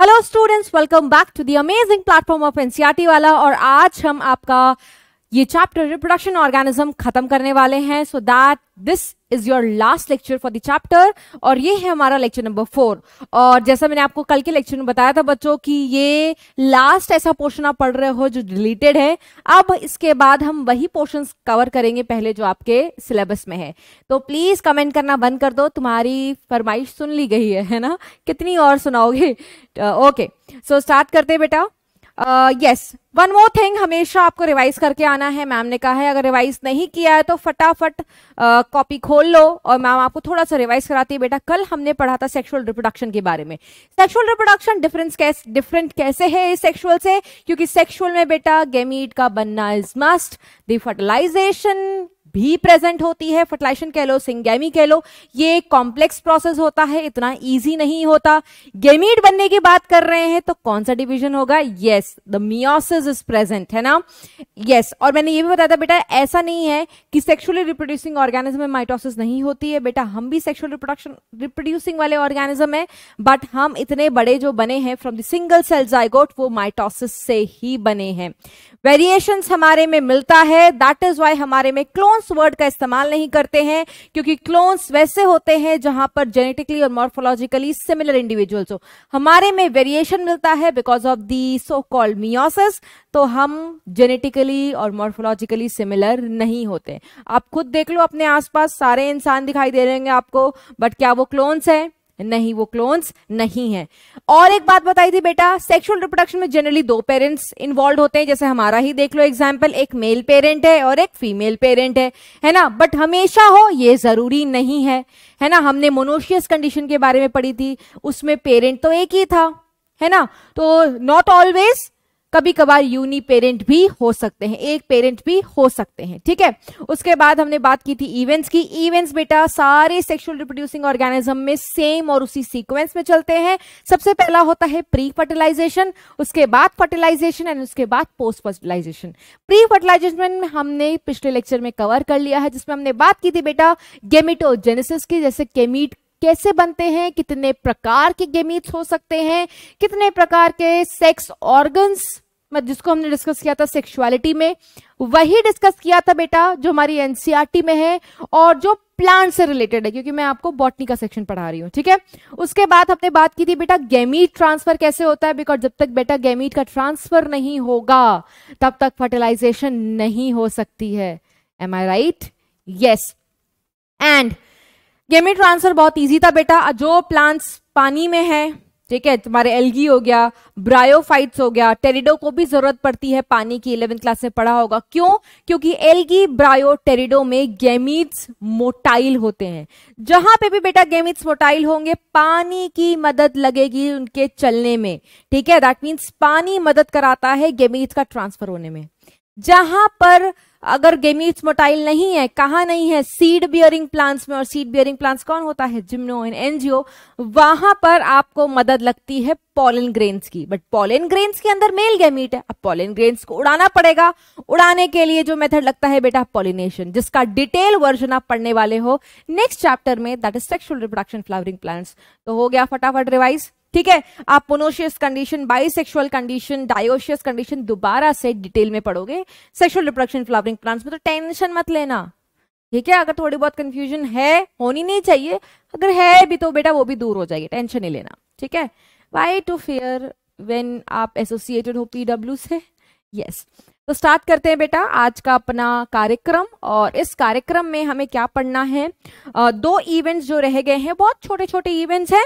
Hello students welcome back to the amazing platform of NCERT वाला और आज हम आपका ये चैप्टर रिप्रोडक्शन ऑर्गेनिज्म खत्म करने वाले हैं so that this is your last lecture for the chapter और ये है हमारा लेक्चर नंबर फोर और जैसा मैंने आपको कल के लेक्चर में बताया था बच्चों कि ये लास्ट ऐसा पोर्शन आप पढ़ रहे हो जो रिलेटेड है अब इसके बाद हम वही पोर्शन कवर करेंगे पहले जो आपके सिलेबस में है तो प्लीज कमेंट करना बंद कर दो तुम्हारी फरमाइश सुन ली गई है है ना कितनी और सुनाओगे ओके सो स्टार्ट करते बेटा यस वन मोर थिंग हमेशा आपको रिवाइज करके आना है मैम ने कहा है अगर रिवाइज नहीं किया है तो फटाफट कॉपी uh, खोल लो और मैम आपको थोड़ा सा रिवाइज कराती है बेटा कल हमने पढ़ा था सेक्सुअल रिप्रोडक्शन के बारे में सेक्सुअल रिप्रोडक्शन डिफरेंस कैसे डिफरेंट कैसे है इस सेक्सुअल से क्योंकि सेक्सुअल में बेटा गेमीट का बनना इज मस्ट दी फर्टिलाइजेशन भी प्रेजेंट होती है फर्टिलाइजेशन कह लो सिंगेमी कह लो ये एक कॉम्प्लेक्स प्रोसेस होता है इतना इजी नहीं होता गेमीड बनने की बात कर रहे हैं तो कौन सा डिवीजन होगा yes the meiosis is present है ना यस yes. और मैंने ये भी बताया था बेटा ऐसा नहीं है कि सेक्सुअली रिप्रोड्यूसिंग ऑर्गेनिज्म में माइटोसिस नहीं होती है बेटा हम भी सेक्सुअल रिप्रोडक्शन रिप्रोड्यूसिंग वाले ऑर्गेनिज्म है बट हम इतने बड़े जो बने हैं from the single cell zygote वो माइटोसिस से ही बने हैं वेरिएशन हमारे में मिलता है दैट इज वाई हमारे में क्लोन्स वर्ड का इस्तेमाल नहीं करते हैं क्योंकि क्लोन्स वैसे होते हैं जहां पर जेनेटिकली और मॉर्फोलॉजिकली सिमिलर इंडिविजुअल्स हो हमारे में वेरिएशन मिलता है because of the so called meiosis तो हम जेनेटिकली और मॉर्फोलॉजिकली सिमिलर नहीं होते आप खुद देख लो अपने आसपास सारे इंसान दिखाई दे रहे हैं आपको बट क्या वो क्लोन्स हैं नहीं वो क्लोन्स नहीं है और एक बात बताई थी बेटा सेक्सुअल रिप्रोडक्शन में जनरली दो पेरेंट्स इन्वॉल्व होते हैं जैसे हमारा ही देख लो एग्जाम्पल एक मेल पेरेंट है और एक फीमेल पेरेंट है है ना बट हमेशा हो ये जरूरी नहीं है है ना हमने मोनोशियस कंडीशन के बारे में पढ़ी थी उसमें पेरेंट तो एक ही था है ना तो नॉट ऑलवेज कभी कभार यूनी पेरेंट भी हो सकते हैं एक पेरेंट भी हो सकते हैं ठीक है उसके बाद हमने बात की थी इवेंट्स की इवेंट्स बेटा सारे सेक्सुअल रिप्रोड्यूसिंग ऑर्गेनिज्म में सेम और उसी सीक्वेंस में चलते हैं सबसे पहला होता है प्री फर्टिलाइजेशन उसके बाद फर्टिलाइजेशन एंड उसके बाद पोस्ट फर्टिलाइजेशन प्री फर्टिलाइजेशन हमने पिछले लेक्चर में कवर कर लिया है जिसमें हमने बात की थी बेटा गेमिटोजेनेसिस की जैसे केमीट कैसे बनते हैं कितने प्रकार के गेमिट्स हो सकते हैं कितने प्रकार के सेक्स ऑर्गन्स जिसको हमने डिस्कस किया था सेक्सुअलिटी में वही डिस्कस किया था बेटा जो हमारी एनसीआरटी e में है और जो प्लांट से रिलेटेड है क्योंकि मैं आपको बॉटनी का सेक्शन पढ़ा रही हूँ ठीक है उसके बाद हमने बात की थी बेटा गैमीट ट्रांसफर कैसे होता है बिकॉज जब तक बेटा गैमीट का ट्रांसफर नहीं होगा तब तक फर्टिलाइजेशन नहीं हो सकती है am I right yes and gamete transfer बहुत इजी था बेटा जो प्लांट्स पानी में है ठीक है तुम्हारे एलगी हो गया ब्रायोफाइट्स हो गया टेरिडो को भी जरूरत पड़ती है पानी की इलेवेंथ क्लास में पढ़ा होगा क्यों क्योंकि एलगी ब्रायो टेरिडो में गेमिट्स मोटाइल होते हैं जहां पे भी बेटा गेमिट्स मोटाइल होंगे पानी की मदद लगेगी उनके चलने में ठीक है दैट मीन्स पानी मदद कराता है गेमिट्स का ट्रांसफर होने में जहां पर अगर गेमीट्स मोटाइल नहीं है कहा नहीं है सीड बियरिंग प्लांट्स में और सीड बियरिंग प्लांट्स कौन होता है इन एनजीओ वहां पर आपको मदद लगती है पॉलन ग्रेन्स की बट पॉलन ग्रेन्स के अंदर मेल गेमीट है अब पॉलन ग्रेन्स को उड़ाना पड़ेगा उड़ाने के लिए जो मेथड लगता है बेटा पॉलिनेशन जिसका डिटेल वर्जन आप पढ़ने वाले हो नेक्स्ट चैप्टर में that is sexual reproduction flowering plants तो हो गया फटाफट रिवाइज ठीक है आप monoecious condition bisexual condition dioecious condition दोबारा से डिटेल में पढ़ोगे सेक्सुअल रिप्रोडक्शन फ्लावरिंग प्लांट्स में तो टेंशन मत लेना ठीक है अगर थोड़ी बहुत कंफ्यूजन है होनी नहीं चाहिए अगर है भी तो बेटा वो भी दूर हो जाएगी टेंशन नहीं लेना ठीक है वाई टू फेयर वेन आप एसोसिएटेड हो पीडब्ल्यू से यस तो स्टार्ट करते हैं बेटा आज का अपना कार्यक्रम और इस कार्यक्रम में हमें क्या पढ़ना है आ, दो इवेंट्स जो रह गए हैं बहुत छोटे छोटे इवेंट्स हैं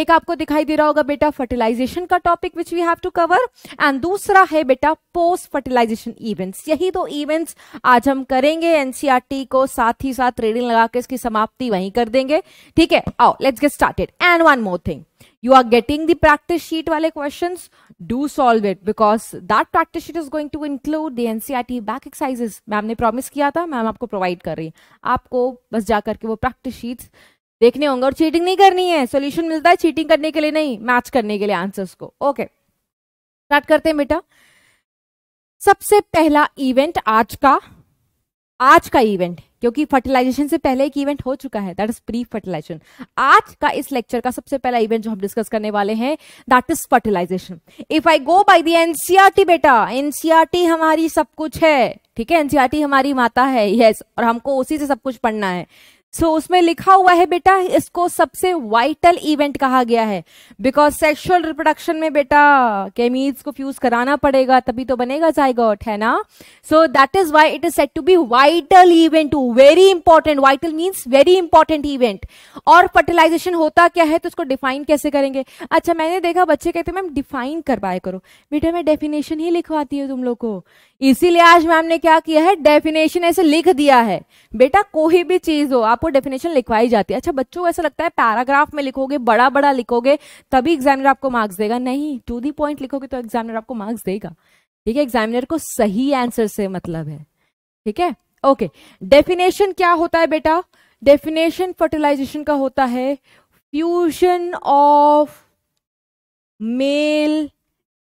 एक आपको दिखाई दे रहा होगा बेटा फर्टिलाइजेशन का topic which we have to cover and दूसरा है बेटा पोस्ट फर्टिलाइजेशन इवेंट्स यही दो इवेंट्स आज हम करेंगे एनसीआर e को साथ ही साथ रेडिंग लगा के इसकी समाप्ति वहीं कर देंगे ठीक है आओ let's get started and one more thing you are getting the practice sheet wale questions do solve it because that practice sheet is going to include the ncrt e back exercises ma'am ने promise किया था ma'am आपको provide कर रही है आपको बस जा करके वो प्रैक्टिस शीट्स देखने होंगे और चीटिंग नहीं करनी है सॉल्यूशन मिलता है चीटिंग करने के लिए नहीं मैच करने के लिए आंसर्स को ओके okay. स्टार्ट करते हैं बेटा सबसे पहला इवेंट आज का आज का इवेंट क्योंकि फर्टिलाइजेशन से पहले एक इवेंट हो चुका है दैट इज प्री फर्टिलाइजेशन आज का इस लेक्चर का सबसे पहला इवेंट जो हम डिस्कस करने वाले हैं that is fertilisation if I go by the NCR बेटा एनसीआरटी e हमारी सब कुछ है ठीक है एनसीआरटी e हमारी माता है यस yes, और हमको उसी से सब कुछ पढ़ना है सो so, उसमें लिखा हुआ है बेटा इसको सबसे वाइटल इवेंट कहा गया है बिकॉज सेक्सुअल रिप्रोडक्शन में बेटा केमीज को फ्यूज कराना पड़ेगा तभी तो बनेगा जाएगा है ना so that is why it is set to be vital event very important vital means very important event और फर्टिलाइजेशन होता क्या है तो उसको डिफाइन कैसे करेंगे अच्छा मैंने देखा बच्चे कहते मैम डिफाइन करवाया करो बेटा मैं डेफिनेशन ही लिखवाती हूँ तुम लोग को इसीलिए आज मैम ने क्या किया है डेफिनेशन ऐसे लिख दिया है बेटा कोई भी चीज हो आपको डेफिनेशन लिखवाई जाती है अच्छा बच्चों को ऐसा लगता है पैराग्राफ में लिखोगे बड़ा बड़ा लिखोगे तभी एग्जामिनर आपको मार्क्स देगा नहीं टू दी पॉइंट लिखोगे तो एग्जामिनर आपको मार्क्स देगा ठीक है एग्जामिनर को सही आंसर से मतलब है ठीक है ओके डेफिनेशन क्या होता है बेटा डेफिनेशन फर्टिलाइजेशन का होता है fusion of male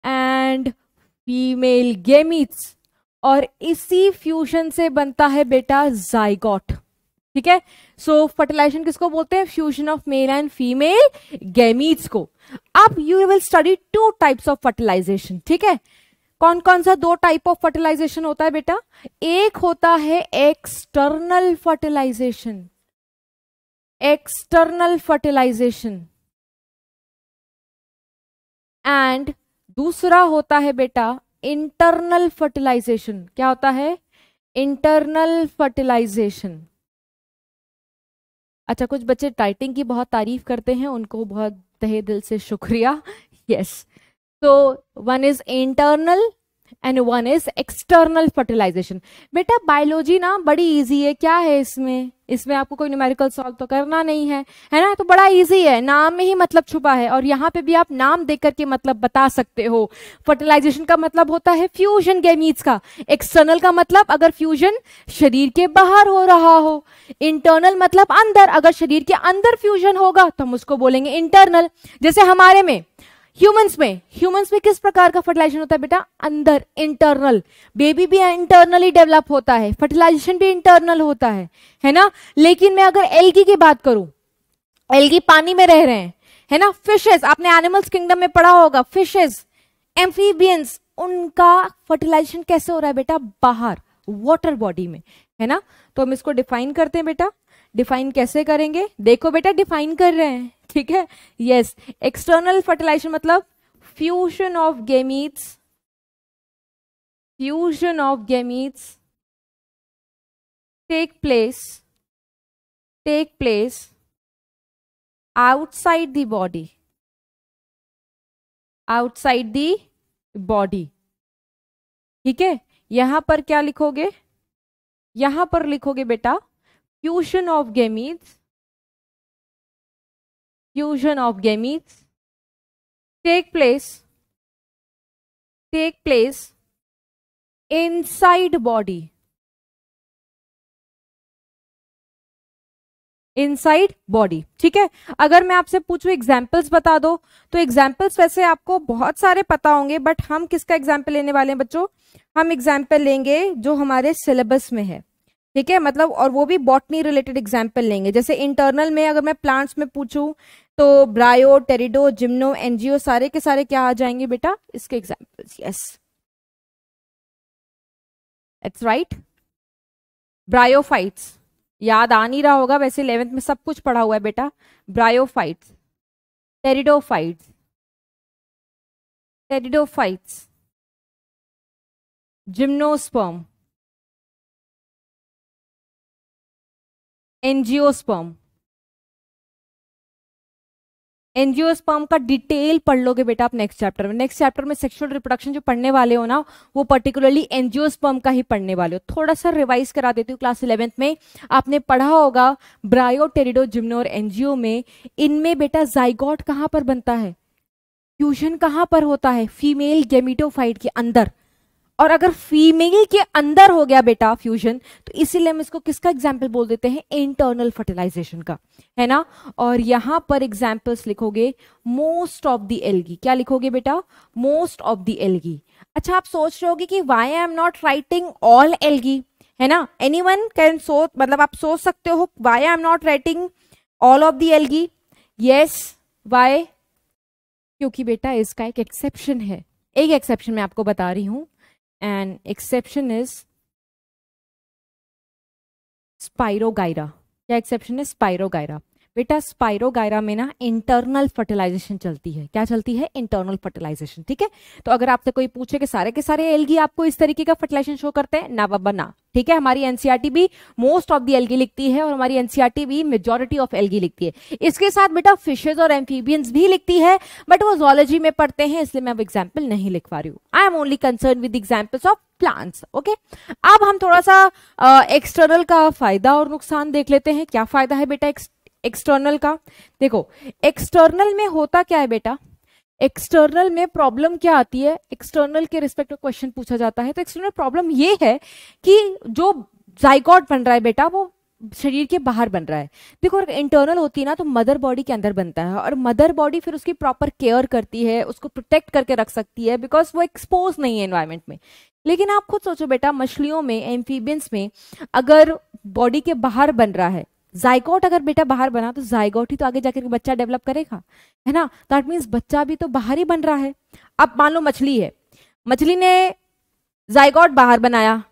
and female gametes और इसी फ्यूजन से बनता है बेटा जाइगॉट ठीक है सो फर्टिलाइजेशन किसको बोलते हैं fusion of male and female gametes को अब you will study two types of fertilisation ठीक है कौन कौन सा दो टाइप ऑफ फर्टिलाइजेशन होता है बेटा एक होता है external fertilisation external fertilisation and दूसरा होता है बेटा इंटरनल फर्टिलाइजेशन क्या होता है इंटरनल फर्टिलाइजेशन अच्छा कुछ बच्चे टाइटिंग की बहुत तारीफ करते हैं उनको बहुत तहे दिल से शुक्रिया यस तो one is internal and one is external fertilisation बेटा बायोलॉजी ना बड़ी इजी है क्या है इसमें इसमें आपको कोई न्यूमेरिकल सॉल्व तो करना नहीं है है ना तो बड़ा इजी है नाम में ही मतलब छुपा है और यहाँ पे भी आप नाम देख करके मतलब बता सकते हो फर्टिलाइजेशन का मतलब होता है फ्यूजन गैमीट्स का एक्सटर्नल का मतलब अगर फ्यूजन शरीर के बाहर हो रहा हो इंटरनल मतलब अंदर अगर शरीर के अंदर फ्यूजन होगा तो हम उसको बोलेंगे इंटरनल जैसे हमारे में ह्यूमंस में ह्यूमंस में किस प्रकार का फर्टिलाइजेशन होता है बेटा अंदर इंटरनल बेबी भी इंटरनली डेवलप होता है फर्टिलाइजेशन भी इंटरनल होता है है ना लेकिन मैं अगर एलगी की बात करूं एलगी पानी में रह रहे हैं है ना फिशेस आपने एनिमल्स किंगडम में पढ़ा होगा फिशेस एम्फीबियंस उनका फर्टिलाइजेशन कैसे हो रहा है बेटा बाहर वॉटर बॉडी में है ना तो हम इसको डिफाइन करते हैं बेटा डिफाइन कैसे करेंगे देखो बेटा डिफाइन कर रहे हैं ठीक है यस एक्सटर्नल फर्टिलाइजेशन मतलब fusion of gametes fusion of gametes take place take place outside the body outside the body ठीक है यहां पर क्या लिखोगे यहां पर लिखोगे बेटा fusion of gametes fusion of gametes take place take place inside body inside body ठीक है अगर मैं आपसे पूछूं एग्जाम्पल्स बता दो तो एग्जाम्पल्स वैसे आपको बहुत सारे पता होंगे बट हम किसका एग्जाम्पल लेने वाले हैं बच्चों हम एग्जाम्पल लेंगे जो हमारे सिलेबस में है ठीक है मतलब और वो भी बॉटनी रिलेटेड एग्जाम्पल लेंगे जैसे इंटरनल में अगर मैं प्लांट्स में पूछूं तो ब्रायो टेरिडो जिम्नो एनजीओ सारे के सारे क्या आ जाएंगे बेटा इसके examples yes it's right bryophytes याद आ नहीं रहा होगा वैसे इलेवेंथ में सब कुछ पढ़ा हुआ है बेटा bryophytes pteridophytes pteridophytes gymnosperm angiosperm angiosperm का डिटेल पढ़ लोगे बेटा आप नेक्स्ट चैप्टर में नेक्स्ट चैप्टर में सेक्सुअल रिप्रोडक्शन जो पढ़ने वाले हो ना वो पर्टिकुलरली एनजियोस्पर्म का ही पढ़ने वाले हो थोड़ा सा रिवाइज करा देती हूँ क्लास इलेवेंथ में आपने पढ़ा होगा ब्रायो टेरिडो जिम्नोर एनजीओ में इनमें बेटा जाइगॉट कहाँ पर बनता है फ्यूजन कहाँ पर होता है फीमेल गेमिटोफाइट के अंदर और अगर फीमेल के अंदर हो गया बेटा फ्यूजन तो इसीलिए हम इसको किसका एग्जाम्पल बोल देते हैं इंटरनल फर्टिलाइजेशन का है ना और यहां पर एग्जाम्पल्स लिखोगे मोस्ट ऑफ दी एलगी क्या लिखोगे बेटा मोस्ट ऑफ दी एलगी अच्छा आप सोच रहे होगे कि why I am not writing all algae है ना एनी वन कैन सोच मतलब आप सोच सकते हो why I am not writing all of the algae yes why क्योंकि बेटा इसका एक एक्सेप्शन है एक एक्सेप्शन मैं आपको बता रही हूं An exception is Spirogyra. The exception is Spirogyra. बेटा स्पायरोगायरा में ना इंटरनल फर्टिलाइजेशन चलती है क्या चलती है इंटरनल फर्टिलाइजेशन ठीक है तो अगर आपसे कोई पूछे कि सारे के सारे एलगी आपको इस तरीके का फर्टिलाइजेशन शो करते हैं ना बाबा ना ठीक है हमारी एनसीआरटी e भी मोस्ट ऑफ दी एलगी लिखती है और हमारी एनसीआरटी e भी मेजोरिटी ऑफ एलगी लिखती है इसके साथ बेटा फिशेज और एम्फीबियंस भी लिखती है बट वो जोलॉजी में पढ़ते हैं इसलिए मैं अब एग्जाम्पल नहीं लिखवा रही हूँ I am only concern with examples of plants okay अब हम थोड़ा सा एक्सटर्नल का फायदा और नुकसान देख लेते हैं क्या फायदा है बेटा एक्सटर्नल का देखो एक्सटर्नल में होता क्या है बेटा एक्सटर्नल में प्रॉब्लम क्या आती है एक्सटर्नल के रिस्पेक्ट में क्वेश्चन पूछा जाता है तो एक्सटर्नल प्रॉब्लम ये है कि जो जाइकॉट बन रहा है बेटा वो शरीर के बाहर बन रहा है देखो अगर इंटरनल होती है ना तो मदर बॉडी के अंदर बनता है और मदर बॉडी फिर उसकी प्रॉपर केयर करती है उसको प्रोटेक्ट करके रख सकती है बिकॉज वो एक्सपोज नहीं है एनवायरमेंट में लेकिन आप खुद सोचो बेटा मछलियों में एम्फीबियंस में अगर बॉडी के बाहर बन रहा है जाइगोट अगर बेटा बाहर बना तो जाइगोट ही तो आगे जाकर बच्चा डेवलप करेगा है ना दैट तो मीन्स बच्चा भी तो बाहर ही बन रहा है अब मान लो मछली है मछली ने जाइगोट बाहर बनाया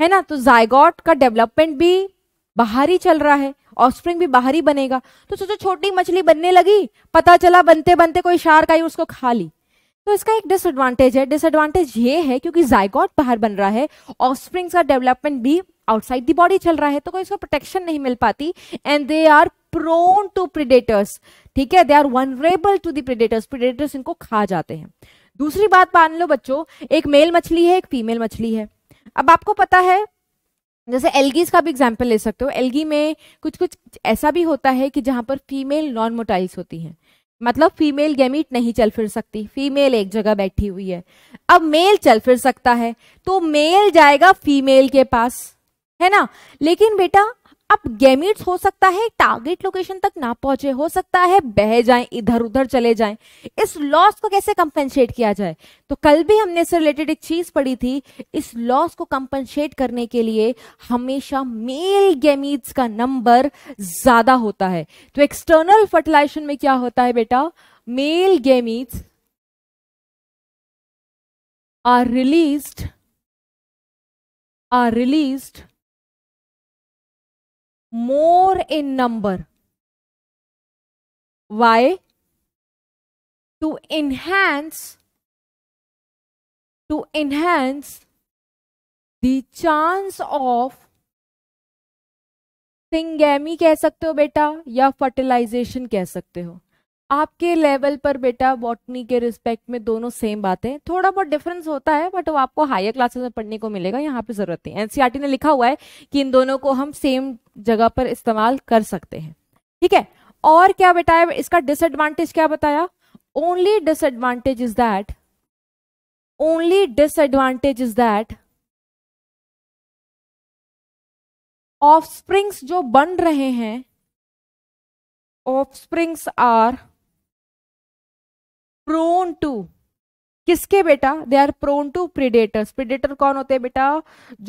है ना तो जाइगोट का डेवलपमेंट भी बाहर ही चल रहा है ऑफस्प्रिंग भी बाहर ही बनेगा तो सोचो छोटी मछली बनने लगी पता चला बनते बनते कोई शार्क आई उसको खा ली तो इसका एक डिसएडवांटेज है डिसएडवांटेज ये है क्योंकि जाइगॉट बाहर बन रहा है ऑफस्प्रिंग्स का डेवलपमेंट भी आउटसाइड दी बॉडी चल रहा है तो कोई इसको प्रोटेक्शन नहीं मिल पाती and they are prone to predators ठीक है they are vulnerable to the predators predators इनको खा जाते हैं दूसरी बात मान लो बच्चों एक मेल मछली है एक फीमेल मछली है अब आपको पता है जैसे एलगीज का भी एग्जाम्पल ले सकते हो एलगी में कुछ कुछ ऐसा भी होता है कि जहां पर फीमेल नॉन मोटाइल्स होती हैं मतलब फीमेल गैमिट नहीं चल फिर सकती फीमेल एक जगह बैठी हुई है अब मेल चल फिर सकता है तो मेल जाएगा फीमेल के पास है ना लेकिन बेटा अब गैमिट्स हो सकता है टारगेट लोकेशन तक ना पहुंचे हो सकता है बह जाए इधर उधर चले जाए इस लॉस को कैसे कंपनसेट किया जाए तो कल भी हमने इससे रिलेटेड एक चीज पढ़ी थी इस लॉस को कंपनसेट करने के लिए हमेशा मेल गैमिट्स का नंबर ज्यादा होता है तो एक्सटर्नल फर्टिलाइजेशन में क्या होता है बेटा male gametes are released are released more in number. Why? To enhance to enhance the chance of syngamy कह सकते हो बेटा या फर्टिलाइजेशन कह सकते हो आपके लेवल पर बेटा बॉटनी के रिस्पेक्ट में दोनों सेम बातें थोड़ा बहुत डिफरेंस होता है बट वो आपको हायर क्लासेस में पढ़ने को मिलेगा यहाँ पे जरूरत नहीं एनसीईआरटी e ने लिखा हुआ है कि इन दोनों को हम सेम जगह पर इस्तेमाल कर सकते हैं ठीक है और क्या बेटा है इसका डिसएडवांटेज क्या बताया only disadvantage is that only disadvantage is that of जो बन रहे हैं स्प्रिंग्स आर प्रोन टू किसके बेटा they are prone to predators predator कौन होते हैं बेटा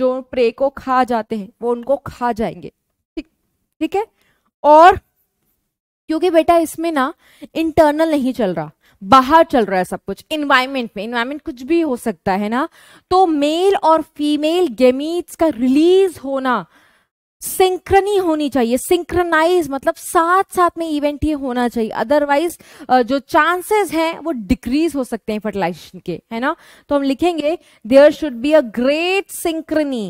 जो प्रे को खा जाते हैं वो उनको खा जाएंगे ठीक ठीक है और क्योंकि बेटा इसमें ना इंटरनल नहीं चल रहा बाहर चल रहा है सब कुछ इन्वायरमेंट में इन्वायरमेंट कुछ भी हो सकता है ना तो मेल और फीमेल गेमीट्स का रिलीज होना सिंक्रनी होनी चाहिए सिंक्रनाइज मतलब साथ साथ में इवेंट ये होना चाहिए अदरवाइज जो चांसेस हैं वो डिक्रीज हो सकते हैं फर्टिलाइजेशन के है ना तो हम लिखेंगे there should be a great synchrony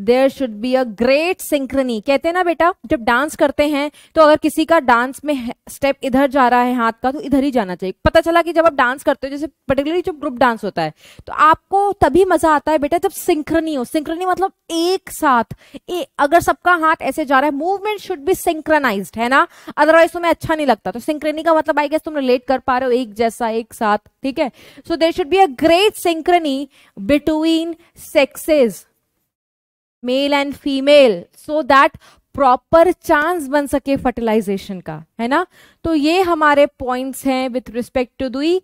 there should be a great synchrony कहते हैं ना बेटा जब डांस करते हैं तो अगर किसी का डांस में स्टेप इधर जा रहा है हाथ का तो इधर ही जाना चाहिए पता चला कि जब आप डांस करते हो जैसे पर्टिकुलरली जब ग्रुप डांस होता है तो आपको तभी मजा आता है बेटा जब सिंक्रनी हो सिंक्रनी मतलब एक साथ ए, अगर सबका हाथ ऐसे जा रहा है मूवमेंट शुड बी सिंक्रनाइज है ना अदरवाइज तुम्हें अच्छा नहीं लगता तो सिंक्रनी का मतलब आई गेस तुम रिलेट कर पा रहे हो एक जैसा एक साथ ठीक है so there should be a great synchrony between sexes male and female so that proper chance बन सके फर्टिलाइजेशन का है ना तो ये हमारे पॉइंट्स हैं with respect to the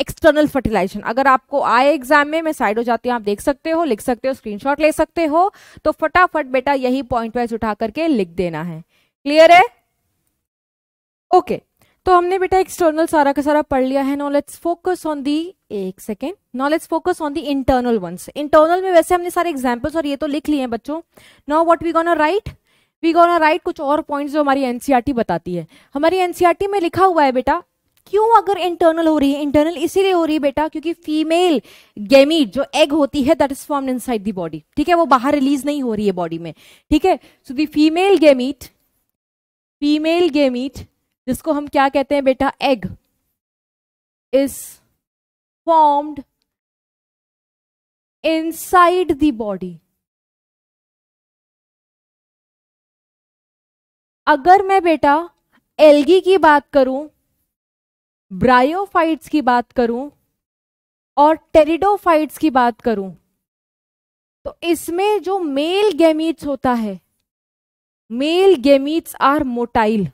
external fertilisation अगर आपको आए एग्जाम में मैं साइड हो जाती हूँ आप देख सकते हो लिख सकते हो स्क्रीनशॉट ले सकते हो तो फटाफट बेटा यही पॉइंट वाइज उठा करके लिख देना है क्लियर है ओके okay. तो हमने बेटा एक्सटर्नल सारा का सारा पढ़ लिया है no let's focus on the एक second no let's focus on the internal ones internal में वैसे हमने सारे एग्जाम्पल्स और ये तो लिख लिए हैं बच्चों now what we gonna write we gonna write कुछ और पॉइंट जो हमारी एनसीईआरटी e बताती है हमारी एनसीईआरटी e में लिखा हुआ है बेटा क्यों अगर इंटरनल हो रही है इंटरनल इसीलिए हो रही है बेटा क्योंकि फीमेल गेमीट जो एग होती है that is formed inside the body ठीक है वो बाहर रिलीज नहीं हो रही है बॉडी में ठीक है so the female gamete female gamete जिसको हम क्या कहते हैं बेटा egg is formed inside the body अगर मैं बेटा एल्गी की बात करूं ब्रायोफाइट्स की बात करूं और टेरिडोफाइट्स की बात करूं तो इसमें जो मेल गेमीट्स होता है male gametes are motile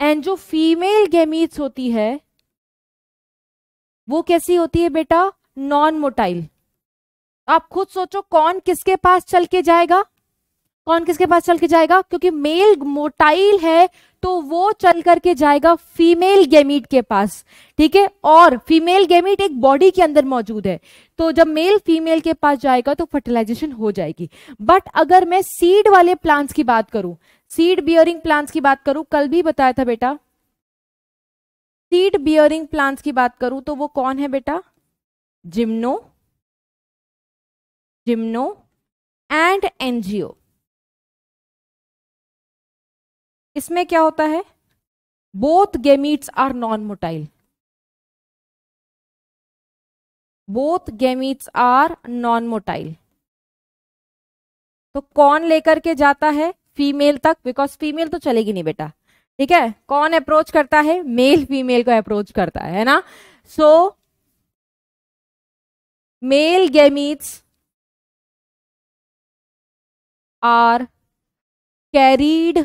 and जो फीमेल गेमीट्स होती है वो कैसी होती है बेटा नॉन मोटाइल आप खुद सोचो कौन किसके पास चल के जाएगा कौन किसके पास चल के जाएगा क्योंकि मेल मोटाइल है तो वो चल करके जाएगा फीमेल गेमीट के पास ठीक है और फीमेल गेमीट एक बॉडी के अंदर मौजूद है तो जब मेल फीमेल के पास जाएगा तो फर्टिलाइजेशन हो जाएगी बट अगर मैं सीड वाले प्लांट्स की बात करूं सीड बियरिंग प्लांट्स की बात करूं कल भी बताया था बेटा सीड बियरिंग प्लांट्स की बात करूं तो वो कौन है बेटा जिम्नो जिम्नो एंड एनजीओ इसमें क्या होता है both gametes are non motile both gametes are non motile तो कौन लेकर के जाता है फीमेल तक बिकॉज फीमेल तो चलेगी नहीं बेटा ठीक है कौन अप्रोच करता है मेल फीमेल को अप्रोच करता है, ना so male gametes are carried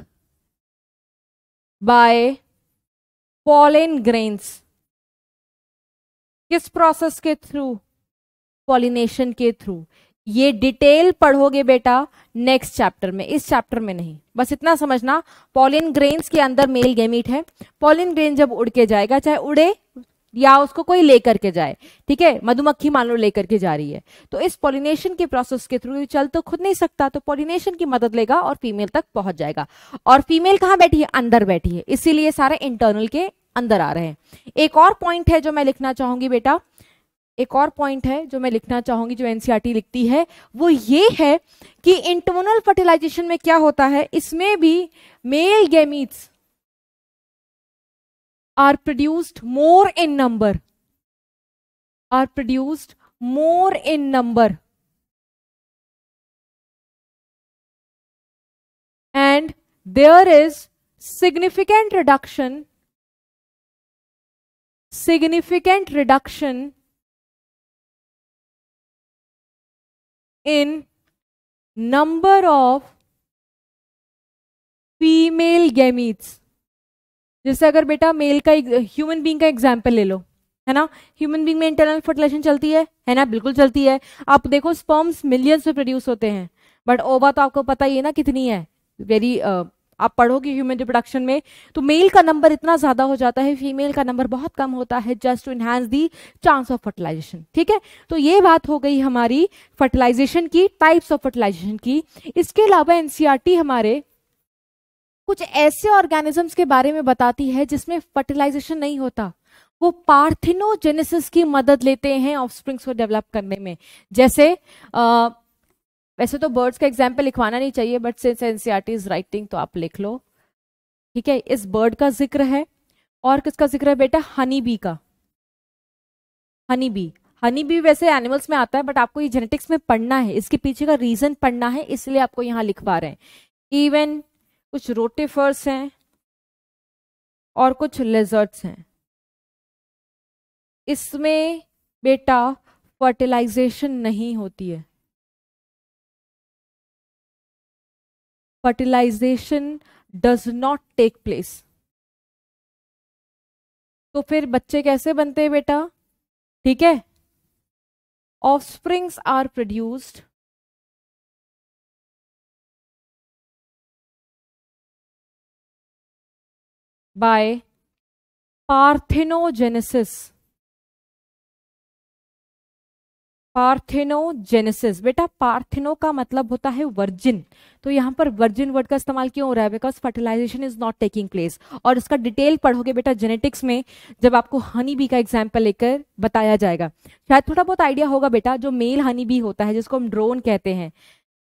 by pollen grains किस प्रोसेस के थ्रू पॉलिनेशन के थ्रू ये डिटेल पढ़ोगे बेटा नेक्स्ट चैप्टर में इस चैप्टर में नहीं बस इतना समझना पॉलिन ग्रेन्स के अंदर मेल गेमिट है पॉलिन ग्रेन जब उड़ के जाएगा चाहे उड़े या उसको कोई लेकर के जाए ठीक है मधुमक्खी मान लो लेकर के जा रही है तो इस पॉलिनेशन के प्रोसेस के थ्रू चल तो खुद नहीं सकता तो पॉलिनेशन की मदद लेगा और फीमेल तक पहुंच जाएगा और फीमेल कहाँ बैठी है अंदर बैठी है इसीलिए सारे इंटरनल के अंदर आ रहे हैं एक और पॉइंट है जो मैं लिखना चाहूंगी बेटा एक और पॉइंट है जो मैं लिखना चाहूंगी जो एनसीआरटी e लिखती है वो ये है कि इंटरनल फर्टिलाइजेशन में क्या होता है इसमें भी male gametes are produced more in number are produced more in number and there is significant reduction significant reduction in number of female gametes जैसे अगर बेटा मेल का ह्यूमन बींग का एग्जाम्पल ले लो है ना ह्यूमन बींग में इंटरनल फर्टिलाइजेशन चलती है है ना बिल्कुल चलती है आप देखो स्पर्म्स मिलियंस में प्रोड्यूस होते हैं बट ओवा तो आपको पता ही है ना कितनी है वेरी uh, आप पढ़ोगे ह्यूमन रिप्रोडक्शन में तो मेल का नंबर इतना ज़्यादा हो जाता है फीमेल का नंबर बहुत कम होता है just to enhance the chance of fertilisation ठीक है तो ये बात हो गई हमारी फर्टिलाइजेशन की टाइप्स ऑफ फर्टिलाइजेशन की इसके अलावा एनसीआरटी e हमारे कुछ ऐसे ऑर्गेनिजम्स के बारे में बताती है जिसमें फर्टिलाइजेशन नहीं होता वो पार्थिनोजेनेसिस की मदद लेते हैं ऑफस्प्रिंग्स को डेवलप करने में जैसे आ, वैसे तो बर्ड्स का एग्जाम्पल लिखवाना नहीं चाहिए but since NCERT is writing तो आप लिख लो ठीक है इस बर्ड का जिक्र है और किसका जिक्र है बेटा हनी बी का हनी बी हनी बी वैसे एनिमल्स में आता है बट आपको ये जेनेटिक्स में पढ़ना है इसके पीछे का रीजन पढ़ना है इसलिए आपको यहाँ लिखवा रहे हैं इवन कुछ रोटेफर्स हैं और कुछ लेजर्ट्स हैं इसमें बेटा फर्टिलाइजेशन नहीं होती है fertilisation does not take place तो फिर बच्चे कैसे बनते हैं बेटा ठीक है of are produced by parthenogenesis parthenogenesis बेटा पार्थेनो का मतलब होता है वर्जिन तो यहाँ पर वर्जिन वर्ड का इस्तेमाल क्यों हो रहा है because fertilisation is not taking place और इसका डिटेल पढ़ोगे बेटा जेनेटिक्स में जब आपको हनी बी का एग्जाम्पल लेकर बताया जाएगा शायद थोड़ा बहुत आइडिया होगा बेटा जो मेल हनी बी होता है जिसको हम ड्रोन कहते हैं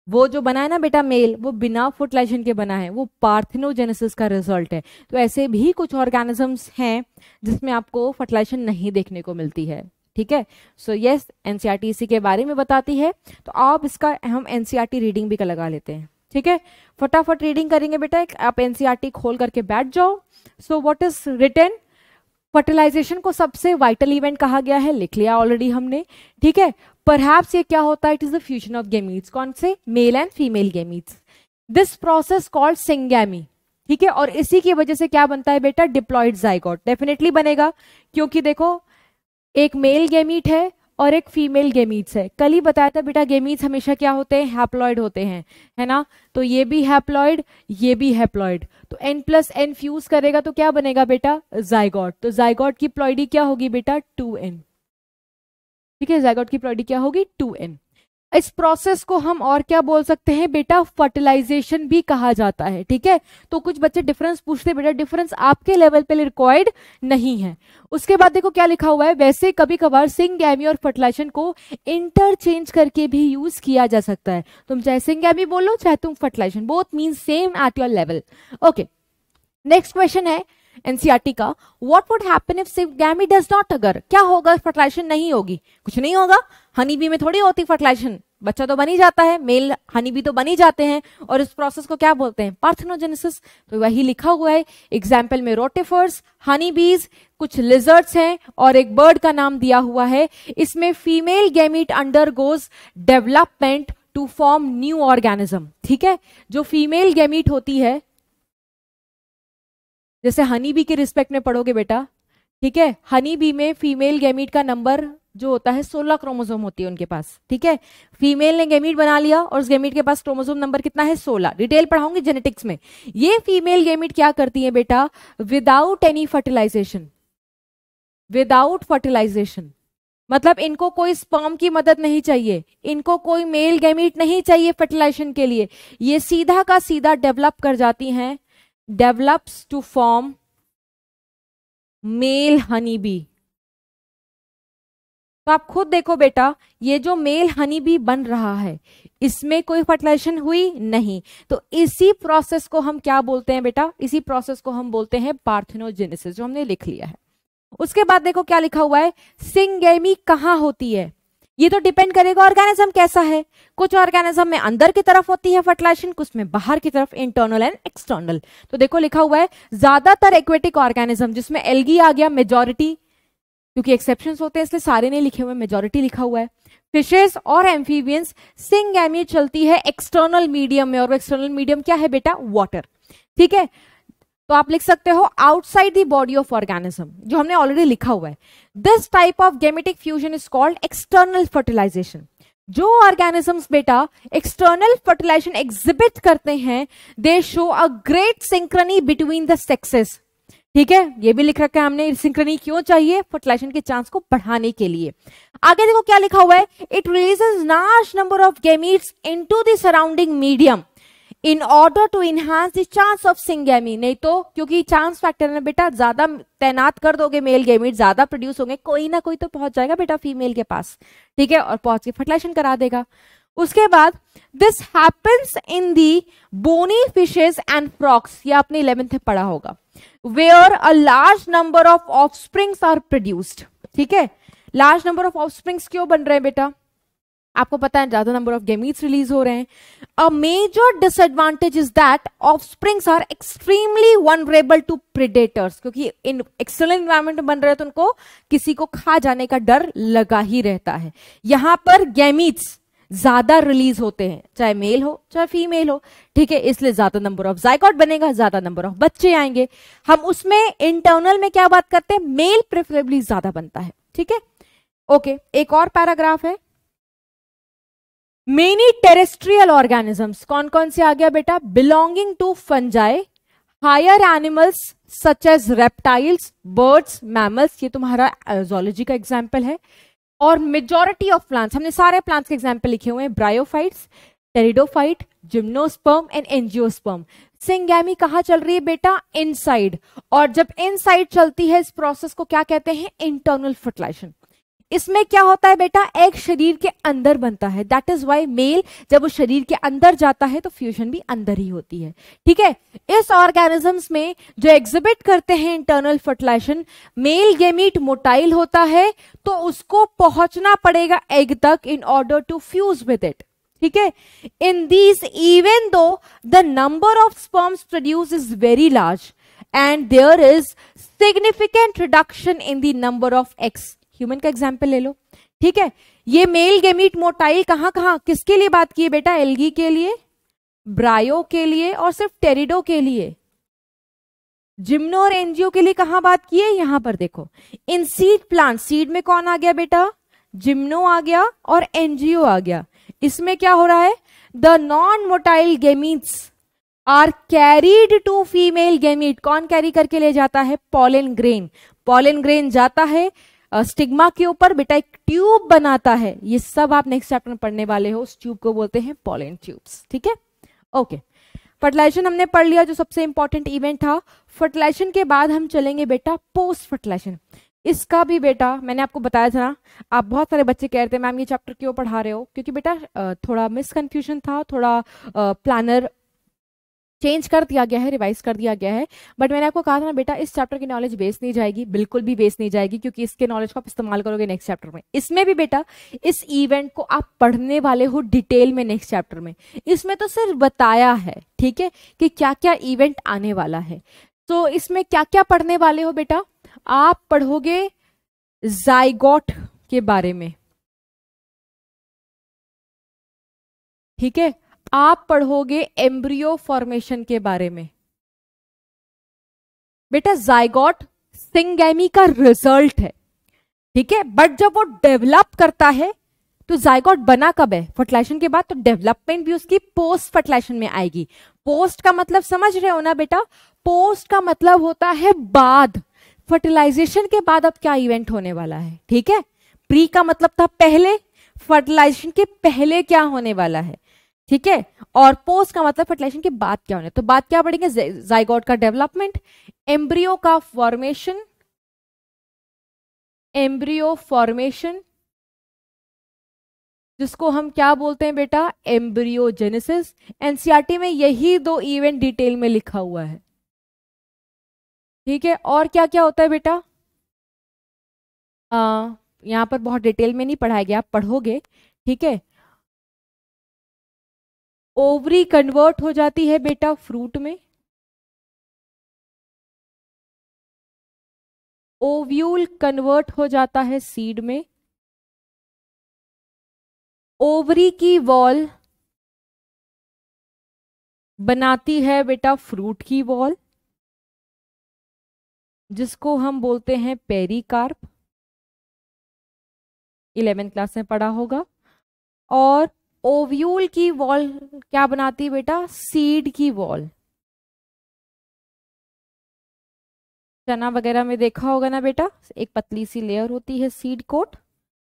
वो जो बना है ना बेटा मेल वो बिना फर्टिलाइजेशन के बना है वो पार्थिनोजेनेसिस का रिजल्ट है तो ऐसे भी कुछ ऑर्गेनिजम्स हैं जिसमें आपको फर्टिलाइजेशन नहीं देखने को मिलती है ठीक है सो यस एनसीईआरटी के बारे में बताती है तो आप इसका हम एनसीईआरटी रीडिंग e भी लगा लेते हैं ठीक है फटाफट रीडिंग करेंगे बेटा आप एनसीईआरटी e खोल करके बैठ जाओ so what is return fertilisation को सबसे वाइटल इवेंट कहा गया है लिख लिया ऑलरेडी हमने ठीक है परहैप्स ये क्या होता है it is the fusion of gametes कौन से male and female gametes this process called syngamy ठीक है और इसी की वजह से क्या बनता है बेटा डिप्लॉइड जाइगॉट डेफिनेटली बनेगा क्योंकि देखो एक मेल गेमीट है और एक फीमेल गेमीट्स है कल ही बताया था बेटा गेमीट्स हमेशा क्या होते हैं हैप्लॉयड होते हैं है ना तो ये भी हैप्लॉयड ये भी हैप्लॉयड तो एन प्लस एन फ्यूज करेगा तो क्या बनेगा बेटा जायगॉट तो जायगॉट की प्लॉयडी क्या होगी बेटा टू एन ठीक है जायगॉट की प्लॉयडी क्या होगी टू एन इस प्रोसेस को हम और क्या बोल सकते हैं बेटा फर्टिलाइजेशन भी कहा जाता है ठीक है तो कुछ बच्चे डिफरेंस पूछते बेटा डिफरेंस आपके लेवल पे रिक्वायर्ड नहीं है उसके बाद देखो क्या लिखा हुआ है वैसे कभी कभार सिंग गैमी और फर्टिलाइजेशन को इंटरचेंज करके भी यूज किया जा सकता है तुम चाहे सिंगैमी बोलो चाहे तुम fertilisation both mean same at your level okay next question है एनसीआरटी का व्हाट वुड हैपन इफ सिर्फ गैमी डज नॉट अगर क्या होगा फर्टिलाइजेशन नहीं होगी कुछ नहीं होगा हनी बी में थोड़ी होती फर्टिलाइजेशन बच्चा तो बन ही जाता है मेल हनी भी तो बन ही जाते हैं और इस प्रोसेस को क्या बोलते हैं पार्थनोजेनेसिस तो वही लिखा हुआ है एग्जाम्पल में रोटेफर्स हनी बीज कुछ लिजर्ट्स हैं और एक बर्ड का नाम दिया हुआ है इसमें female gamete undergoes development to form new organism ठीक है जो फीमेल गैमिट होती है जैसे हनी बी के रिस्पेक्ट में पढ़ोगे बेटा ठीक है हनी बी में फीमेल गैमिट का नंबर जो होता है सोलह क्रोमोजोम होती है उनके पास ठीक है फीमेल ने गेमिट बना लिया और उस गेमिट के पास क्रोमोजोम नंबर कितना है सोलह डिटेल पढ़ाऊंगी जेनेटिक्स में ये फीमेल गेमिट क्या करती है बेटा without any fertilisation without fertilisation मतलब इनको कोई स्पर्म की मदद नहीं चाहिए इनको कोई मेल गेमिट नहीं चाहिए फर्टिलाइजेशन के लिए ये सीधा का सीधा डेवलप कर जाती हैं develops to form male honey bee तो आप खुद देखो बेटा ये जो मेल हनी भी बन रहा है इसमें कोई फर्टिलाइजेशन हुई नहीं तो इसी प्रोसेस को हम क्या बोलते हैं बेटा इसी प्रोसेस को हम बोलते हैं पार्थिनोजेनेसिस जो हमने लिख लिया है उसके बाद देखो क्या लिखा हुआ है सिंगेमी कहाँ होती है ये तो डिपेंड करेगा ऑर्गेनिज्म कैसा है कुछ ऑर्गेनिज्म में अंदर की तरफ होती है फर्टिलाइजेशन कुछ में बाहर की तरफ इंटरनल एंड एक्सटर्नल तो देखो लिखा हुआ है ज्यादातर एक्वेटिक ऑर्गेनिज्म जिसमें एलगी आ गया मेजोरिटी क्योंकि एक्सेप्शन होते हैं इसलिए सारे नहीं लिखे हुए मेजोरिटी लिखा हुआ है फिशेस और एम्फीबियंस सिंगेमी चलती है एक्सटर्नल मीडियम में और एक्सटर्नल मीडियम क्या है बेटा वॉटर ठीक है तो आप लिख सकते हो outside the body of organism जो हमने ऑलरेडी लिखा हुआ है this type of gametic fusion is called external fertilisation जो ऑर्गेनिजम्स बेटा एक्सटर्नल फर्टिलाइजेशन एग्जिबिट करते हैं they show a great synchrony between the sexes ठीक है ये भी लिख रखा है हमने सिंक्रनी क्यों चाहिए फर्टिलाइजेशन के चांस को बढ़ाने के लिए आगे देखो क्या लिखा हुआ है इट रिलीज नाश number of gametes into to surrounding medium in order to enhance the chance of syngamy नहीं तो क्योंकि चांस फैक्टर ने बेटा ज्यादा तैनात कर दोगे मेल गेमीट ज्यादा प्रोड्यूस होंगे कोई ना कोई तो पहुंच जाएगा बेटा फीमेल के पास ठीक है और पहुंच के फर्टिलाइजेशन करा देगा उसके बाद this happens in the bony fishes and frogs ये आपने इलेवेंथ में पढ़ा होगा where a large number of of are produced ठीक है लार्ज नंबर ऑफ ऑफ क्यों बन रहे हैं बेटा आपको पता है ज्यादा नंबर ऑफ गेमीट्स रिलीज हो रहे हैं a major disadvantage is that offsprings are extremely vulnerable to predators क्योंकि इन एक्सटर्नल इन्वायरमेंट बन रहे तो उनको किसी को खा जाने का डर लगा ही रहता है यहां पर गेमीट्स ज्यादा रिलीज होते हैं चाहे मेल हो चाहे फीमेल हो ठीक है इसलिए ज्यादा नंबर ऑफ जायकॉट बनेगा ज्यादा नंबर ऑफ बच्चे आएंगे हम उसमें इंटरनल में क्या बात करते हैं मेल प्रेफरेबली ज्यादा बनता है ठीक है ओके एक और पैराग्राफ है मेनी टेरेस्ट्रियल ऑर्गेनिजम्स कौन कौन से आ गया बेटा belonging to fungi higher animals such as reptiles birds mammals ये तुम्हारा जोलॉजी का एग्जाम्पल है और मेजोरिटी ऑफ प्लांट्स हमने सारे प्लांट्स के एग्जाम्पल लिखे हुए हैं bryophytes pteridophyte gymnosperm and angiosperm syngamy कहा चल रही है बेटा इनसाइड और जब इनसाइड चलती है इस प्रोसेस को क्या कहते हैं इंटरनल फर्टिलाइजेशन इसमें क्या होता है बेटा एग शरीर के अंदर बनता है दैट इज वाई मेल जब वो शरीर के अंदर जाता है तो फ्यूजन भी अंदर ही होती है ठीक है इस ऑर्गेनिजम्स में जो एग्जिबिट करते हैं internal fertilisation male gamete motile होता है तो उसको पहुंचना पड़ेगा एग तक in order to fuse with it ठीक है in these even though the number of sperms produce is very large and there is significant reduction in the number of eggs human का एग्जाम्पल ले लो ठीक है ये male gamete motile कहाँ कहाँ किसके लिए बात की है बेटा एलगी के लिए ब्रायो के लिए और सिर्फ टेरिडो के लिए जिम्नो और एनजीओ के लिए कहाँ बात की है यहां पर देखो इन सीड प्लांट सीड में कौन आ गया बेटा जिम्नो आ गया और एनजीओ आ गया इसमें क्या हो रहा है the non motile gametes are carried to female gamete कौन कैरी करके ले जाता है पॉलन ग्रेन पॉलन ग्रेन जाता है स्टिग्मा के ऊपर बेटा एक ट्यूब बनाता है ये सब आप नेक्स्ट चैप्टर में पढ़ने वाले हो उस ट्यूब को बोलते हैं पॉलिन ट्यूब्स ठीक है ओके फर्टिलाइजेशन हमने पढ़ लिया जो सबसे इंपॉर्टेंट इवेंट था फर्टिलाइजेशन के बाद हम चलेंगे बेटा पोस्ट फर्टिलाइजेशन इसका भी बेटा मैंने आपको बताया था ना आप बहुत सारे बच्चे कह रहे थे मैम ये चैप्टर क्यों पढ़ा रहे हो क्योंकि बेटा थोड़ा मिसकन्फ्यूजन था थोड़ा प्लानर चेंज कर दिया गया है रिवाइज कर दिया गया है बट मैंने आपको कहा था ना बेटा इस चैप्टर की नॉलेज बेस नहीं जाएगी बिल्कुल भी बेस नहीं जाएगी क्योंकि इसके नॉलेज को आप इस्तेमाल करोगे नेक्स्ट चैप्टर में इसमें भी बेटा इस इवेंट को आप पढ़ने वाले हो डिटेल में नेक्स्ट चैप्टर में इसमें तो सिर्फ बताया है ठीक है कि क्या क्या इवेंट आने वाला है तो इसमें क्या क्या पढ़ने वाले हो बेटा आप पढ़ोगे जाइगोट के बारे में ठीक है आप पढ़ोगे एम्ब्रियो फॉर्मेशन के बारे में बेटा जायगॉट सिंगेमी का रिजल्ट है ठीक है बट जब वो डेवलप करता है तो जायगॉट बना कब है फर्टिलाइजेशन के बाद तो डेवलपमेंट भी उसकी पोस्ट फर्टिलाइजेशन में आएगी पोस्ट का मतलब समझ रहे हो ना बेटा पोस्ट का मतलब होता है बाद फर्टिलाइजेशन के बाद अब क्या इवेंट होने वाला है ठीक है प्री का मतलब था पहले फर्टिलाइजेशन के पहले क्या होने वाला है ठीक है और पोस्ट का मतलब फर्टिलाइजेशन के बाद क्या होने तो बात क्या पढ़ेंगे जाइगोट का डेवलपमेंट एम्ब्रियो का फॉर्मेशन एम्ब्रियो फॉर्मेशन जिसको हम क्या बोलते हैं बेटा एम्ब्रियोजेनेसिस एनसीआरटी e में यही दो इवेंट डिटेल में लिखा हुआ है ठीक है और क्या क्या होता है बेटा यहां पर बहुत डिटेल में नहीं पढ़ाया गया आप पढ़ोगे ठीक है ओवरी कन्वर्ट हो जाती है बेटा फ्रूट में ओव्यूल कन्वर्ट हो जाता है सीड में ओवरी की वॉल बनाती है बेटा फ्रूट की वॉल जिसको हम बोलते हैं कार्प इलेवेंथ क्लास में पढ़ा होगा और ओव्यूल की वॉल क्या बनाती है बेटा सीड की वॉल चना वगैरह में देखा होगा ना बेटा एक पतली सी लेयर होती है सीड कोट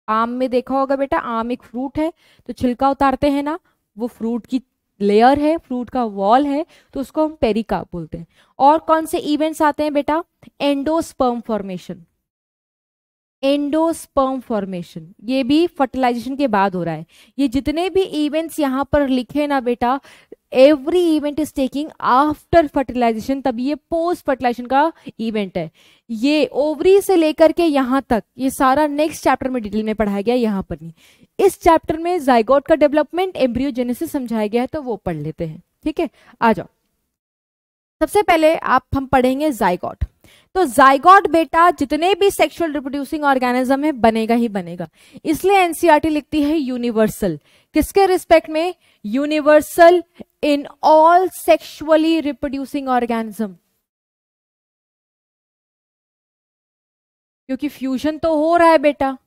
आम में देखा होगा बेटा आम एक फ्रूट है तो छिलका उतारते हैं ना वो फ्रूट की लेयर है फ्रूट का वॉल है तो उसको हम पेरिका बोलते हैं और कौन से इवेंट्स आते हैं बेटा एंडोस्पर्म फॉर्मेशन एंडोस्पर्म फॉर्मेशन ये भी फर्टिलाइजेशन के बाद हो रहा है ये जितने भी इवेंट्स यहाँ पर लिखे ना बेटा every event is taking after fertilisation तब ये पोस्ट फर्टिलाइजेशन का इवेंट है ये ओवरी से लेकर के यहाँ तक ये सारा नेक्स्ट चैप्टर में डिटेल में पढ़ाया गया यहाँ पर नहीं इस चैप्टर में जाइगोट का डेवलपमेंट एम्ब्रियोजेनेसिस समझाया गया है तो वो पढ़ लेते हैं ठीक है आ जाओ सबसे पहले आप हम पढ़ेंगे जाइगोट तो जाइगॉट बेटा जितने भी सेक्सुअल रिप्रोड्यूसिंग ऑर्गेनिज्म है बनेगा ही बनेगा इसलिए एनसीईआरटी e लिखती है यूनिवर्सल किसके रिस्पेक्ट में universal in all sexually reproducing organism क्योंकि फ्यूजन तो हो रहा है बेटा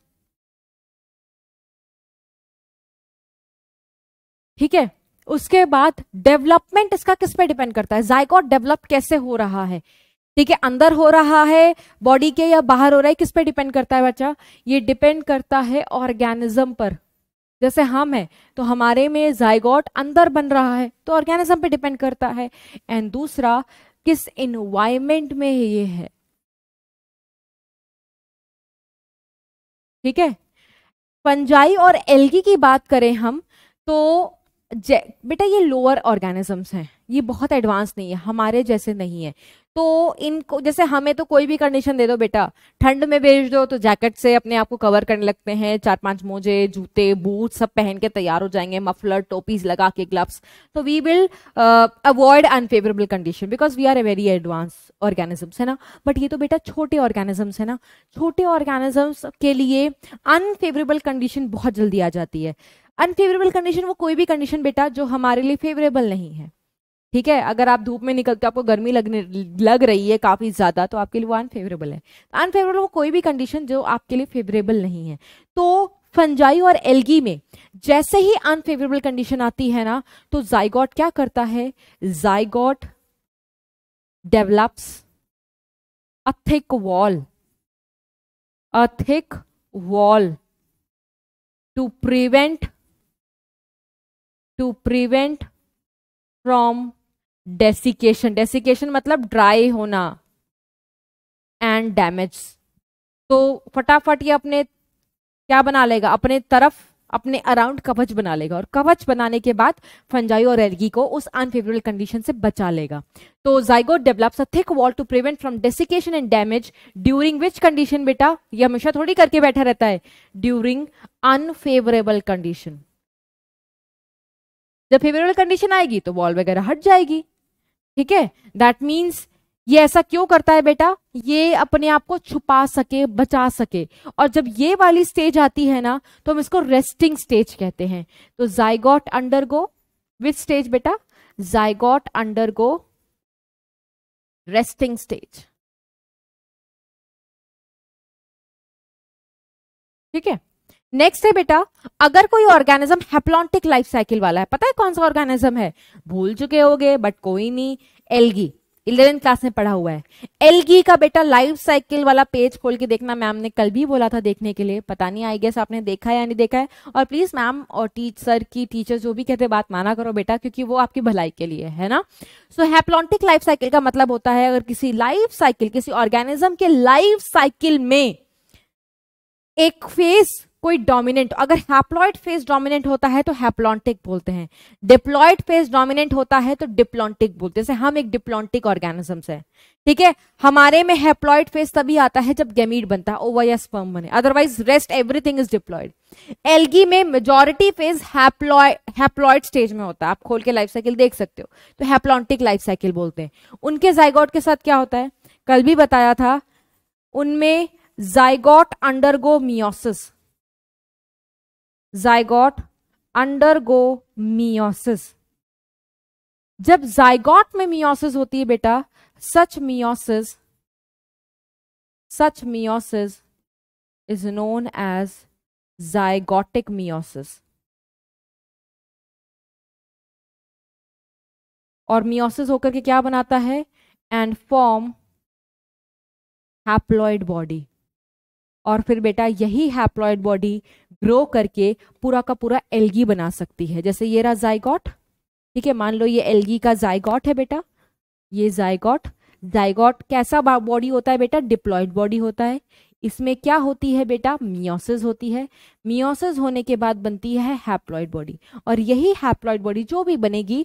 ठीक है उसके बाद डेवलपमेंट इसका किस पे डिपेंड करता है जायकॉट डेवलप कैसे हो रहा है ठीक है अंदर हो रहा है बॉडी के या बाहर हो रहा है किस पे डिपेंड करता है बच्चा ये डिपेंड करता है ऑर्गेनिज्म पर जैसे हम है तो हमारे में जायगॉट अंदर बन रहा है तो ऑर्गेनिज्म पे डिपेंड करता है एंड दूसरा किस इन्वायरमेंट में ये है ठीक है पंजाई और एल्गी की बात करें हम तो बेटा ये लोअर ऑर्गेनिजम्स हैं ये बहुत एडवांस नहीं है हमारे जैसे नहीं है तो इनको जैसे हमें तो कोई भी कंडीशन दे दो बेटा ठंड में भेज दो तो जैकेट से अपने आप को कवर करने लगते हैं चार पांच मोजे जूते बूट सब पहन के तैयार हो जाएंगे मफलर टोपीज लगा के ग्लव्स तो we will avoid unfavourable condition because we are a very advance organisms है ना बट ये तो बेटा छोटे ऑर्गेनिजम्स है ना छोटे ऑर्गेनिजम्स के लिए अनफेवरेबल कंडीशन बहुत जल्दी आ जाती है अनफेवरेबल कंडीशन वो कोई भी कंडीशन बेटा जो हमारे लिए फेवरेबल नहीं है ठीक है अगर आप धूप में निकलते हो आपको गर्मी लगने लग रही है काफ़ी ज़्यादा तो आपके लिए वो अनफेवरेबल है अनफेवरेबल वो कोई भी कंडीशन जो आपके लिए फेवरेबल नहीं है तो फंजाई और एल्गी में जैसे ही अनफेवरेबल कंडीशन आती है ना तो जाइगॉट क्या करता है zygote develops a thick wall a thick wall to prevent to prevent from desiccation desiccation मतलब ड्राई होना एंड डैमेज तो फटाफट ये अपने क्या बना लेगा अपने तरफ अपने अराउंड कवच बना लेगा और कवच बनाने के बाद फंजाई और एलगी को उस अनफेवरेबल कंडीशन से बचा लेगा तो zygote develops a thick wall to prevent from desiccation and damage during which condition बेटा ये हमेशा थोड़ी करके बैठा रहता है ड्यूरिंग अनफेवरेबल कंडीशन जब फेवरेबल कंडीशन आएगी तो वॉल वगैरह हट जाएगी ठीक है दैट मीन्स ये ऐसा क्यों करता है बेटा ये अपने आप को छुपा सके बचा सके और जब ये वाली स्टेज आती है ना तो हम इसको रेस्टिंग स्टेज कहते हैं तो zygote undergo with stage बेटा zygote undergo resting stage ठीक है नेक्स्ट है बेटा अगर कोई ऑर्गेनिज्म हेप्लॉन्टिक लाइफ साइकिल वाला है पता है कौन सा ऑर्गेनिज्म है भूल चुके होगे बट कोई नहीं एलगी इलेवेंथ क्लास में पढ़ा हुआ है एलगी का बेटा लाइफ साइकिल वाला पेज खोल के देखना मैम ने कल भी बोला था देखने के लिए पता नहीं आई गेस आपने देखा या नहीं देखा है और प्लीज मैम और टीच सर की टीचर जो भी कहते बात माना करो बेटा क्योंकि वो आपकी भलाई के लिए है ना so so, haplontic life cycle का मतलब होता है अगर किसी लाइफ साइकिल किसी ऑर्गेनिज्म के लाइफ साइकिल में एक फेस कोई डोमिनेंट अगर हैप्लॉइड फेज डोमिनेंट होता है तो हैप्लॉन्टिक बोलते हैं डिप्लॉइड फेज डोमिनेंट होता है तो डिप्लॉन्टिक बोलते हैं जैसे हम एक डिप्लॉन्टिक ऑर्गेनिज्म है ठीक है हमारे में हैप्लॉइड फेज तभी आता है जब गैमीट बनता है ओवा या स्पर्म बने otherwise rest everything is diploid algae में मेजोरिटी फेज हैप्लॉइड स्टेज में होता है आप खोल के लाइफ साइकिल देख सकते हो तो हैप्लॉन्टिक लाइफ साइकिल बोलते हैं उनके जाइगोट के साथ क्या होता है कल भी बताया था उनमें zygote undergo meiosis under undergo meiosis जब जाइगॉट में मियोसिस होती है बेटा such meiosis such meiosis is known as zygotic meiosis और मियोसिस होकर के क्या बनाता है एंड फॉर्म हैप्लॉइड बॉडी और फिर बेटा यही हैप्लॉयड बॉडी ग्रो करके पूरा का पूरा एलगी बना सकती है जैसे ये रहा जायगॉट ठीक है मान लो ये एलगी का जायगॉट है बेटा ये जायगॉट जायगॉट कैसा बॉडी होता है बेटा डिप्लॉयड बॉडी होता है इसमें क्या होती है बेटा मियोसिस होती है मियोसिस होने के बाद बनती है हैप्लॉयड बॉडी और यही हैप्लॉयड बॉडी जो भी बनेगी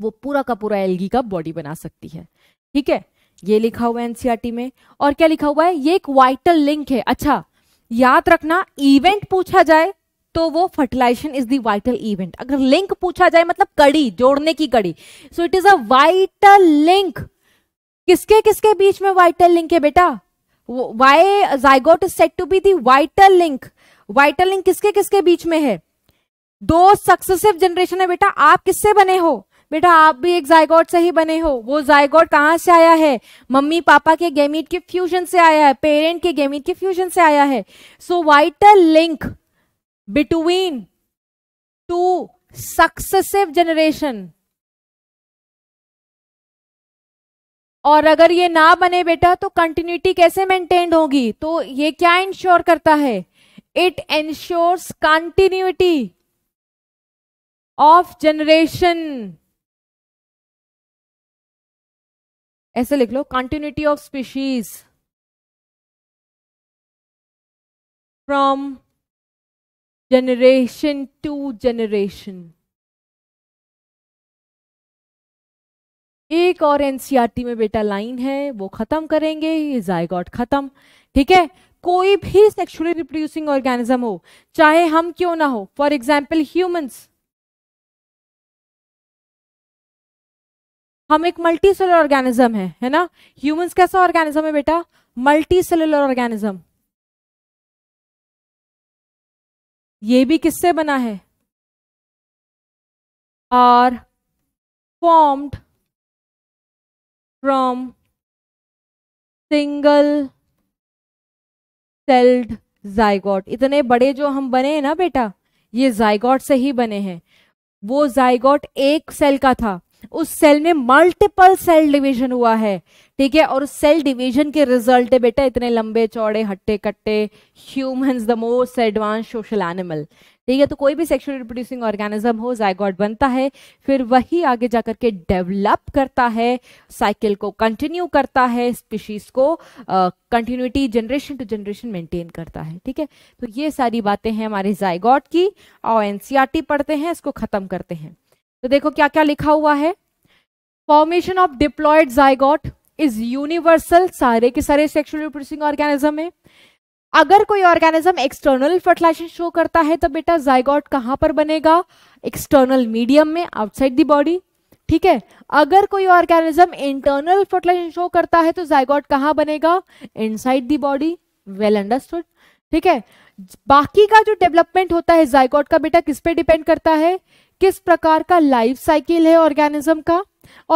वो पूरा का पूरा एलगी का बॉडी बना सकती है ठीक है ये लिखा हुआ है एनसीआरटी में और क्या लिखा हुआ है ये एक वाइटल लिंक है अच्छा याद रखना इवेंट पूछा जाए तो वो fertilisation is the vital event अगर लिंक पूछा जाए मतलब कड़ी जोड़ने की कड़ी so it is a vital link किसके किसके बीच में वाइटल लिंक है बेटा why zygote is set to be the vital link vital link किसके किसके बीच में है दो सक्सेसिव जनरेशन है बेटा आप किससे बने हो बेटा आप भी एक जायगोट से ही बने हो वो जायगोट कहाँ से आया है मम्मी पापा के गेमीट के फ्यूजन से आया है पेरेंट के गेमीट के फ्यूजन से आया है so vital link between two successive generation और अगर ये ना बने बेटा तो कंटिन्यूटी कैसे मेंटेन होगी तो ये क्या इंश्योर करता है it ensures continuity of generation ऐसे लिख लो continuity of species from generation to generation एक और एनसीआरटी e में बेटा लाइन है वो खत्म करेंगे ये जायगॉट खत्म ठीक है कोई भी सेक्सुअली रिप्रोड्यूसिंग ऑर्गेनिज्म हो चाहे हम क्यों ना हो फॉर एग्जाम्पल ह्यूमंस हम एक मल्टी सेलर ऑर्गेनिज्म है है ना ह्यूमंस कैसा ऑर्गेनिज्म है बेटा मल्टी सेलर ऑर्गेनिज्म ये भी किससे बना है are formed from single celled zygote इतने बड़े जो हम बने हैं ना बेटा ये जाइगॉट से ही बने हैं वो जाइगॉट एक सेल का था उस सेल में मल्टीपल सेल डिवीजन हुआ है ठीक है और सेल डिवीजन के रिजल्ट है बेटा इतने लंबे चौड़े हट्टे कट्टे humans the most advance social animal ठीक है तो कोई भी सेक्सुअल रिप्रोड्यूसिंग ऑर्गेनिज्म हो जायगॉड बनता है फिर वही आगे जाकर के डेवलप करता है साइकिल को कंटिन्यू करता है स्पीशीज को continuity generation to generation maintain करता है ठीक है तो ये सारी बातें हैं हमारे जायगॉड की और एनसीआरटी पढ़ते हैं इसको खत्म करते हैं तो देखो क्या क्या लिखा हुआ है formation of diploid zygote is universal सारे के सारे सेक्शुअल रिप्रोड्यूसिंग ऑर्गेनिज्म है अगर कोई ऑर्गेनिज्म एक्सटर्नल फर्टिलाइजेशन शो करता है तो बेटा जाइगॉट कहां पर बनेगा एक्सटर्नल मीडियम में आउटसाइड दी बॉडी ठीक है अगर कोई ऑर्गेनिज्म इंटरनल फर्टिलाइजेशन शो करता है तो जाइगॉट कहां बनेगा inside the body well understood ठीक है बाकी का जो डेवलपमेंट होता है जाइगॉट का बेटा किस पे डिपेंड करता है किस प्रकार का लाइफ साइकिल है ऑर्गेनिज्म का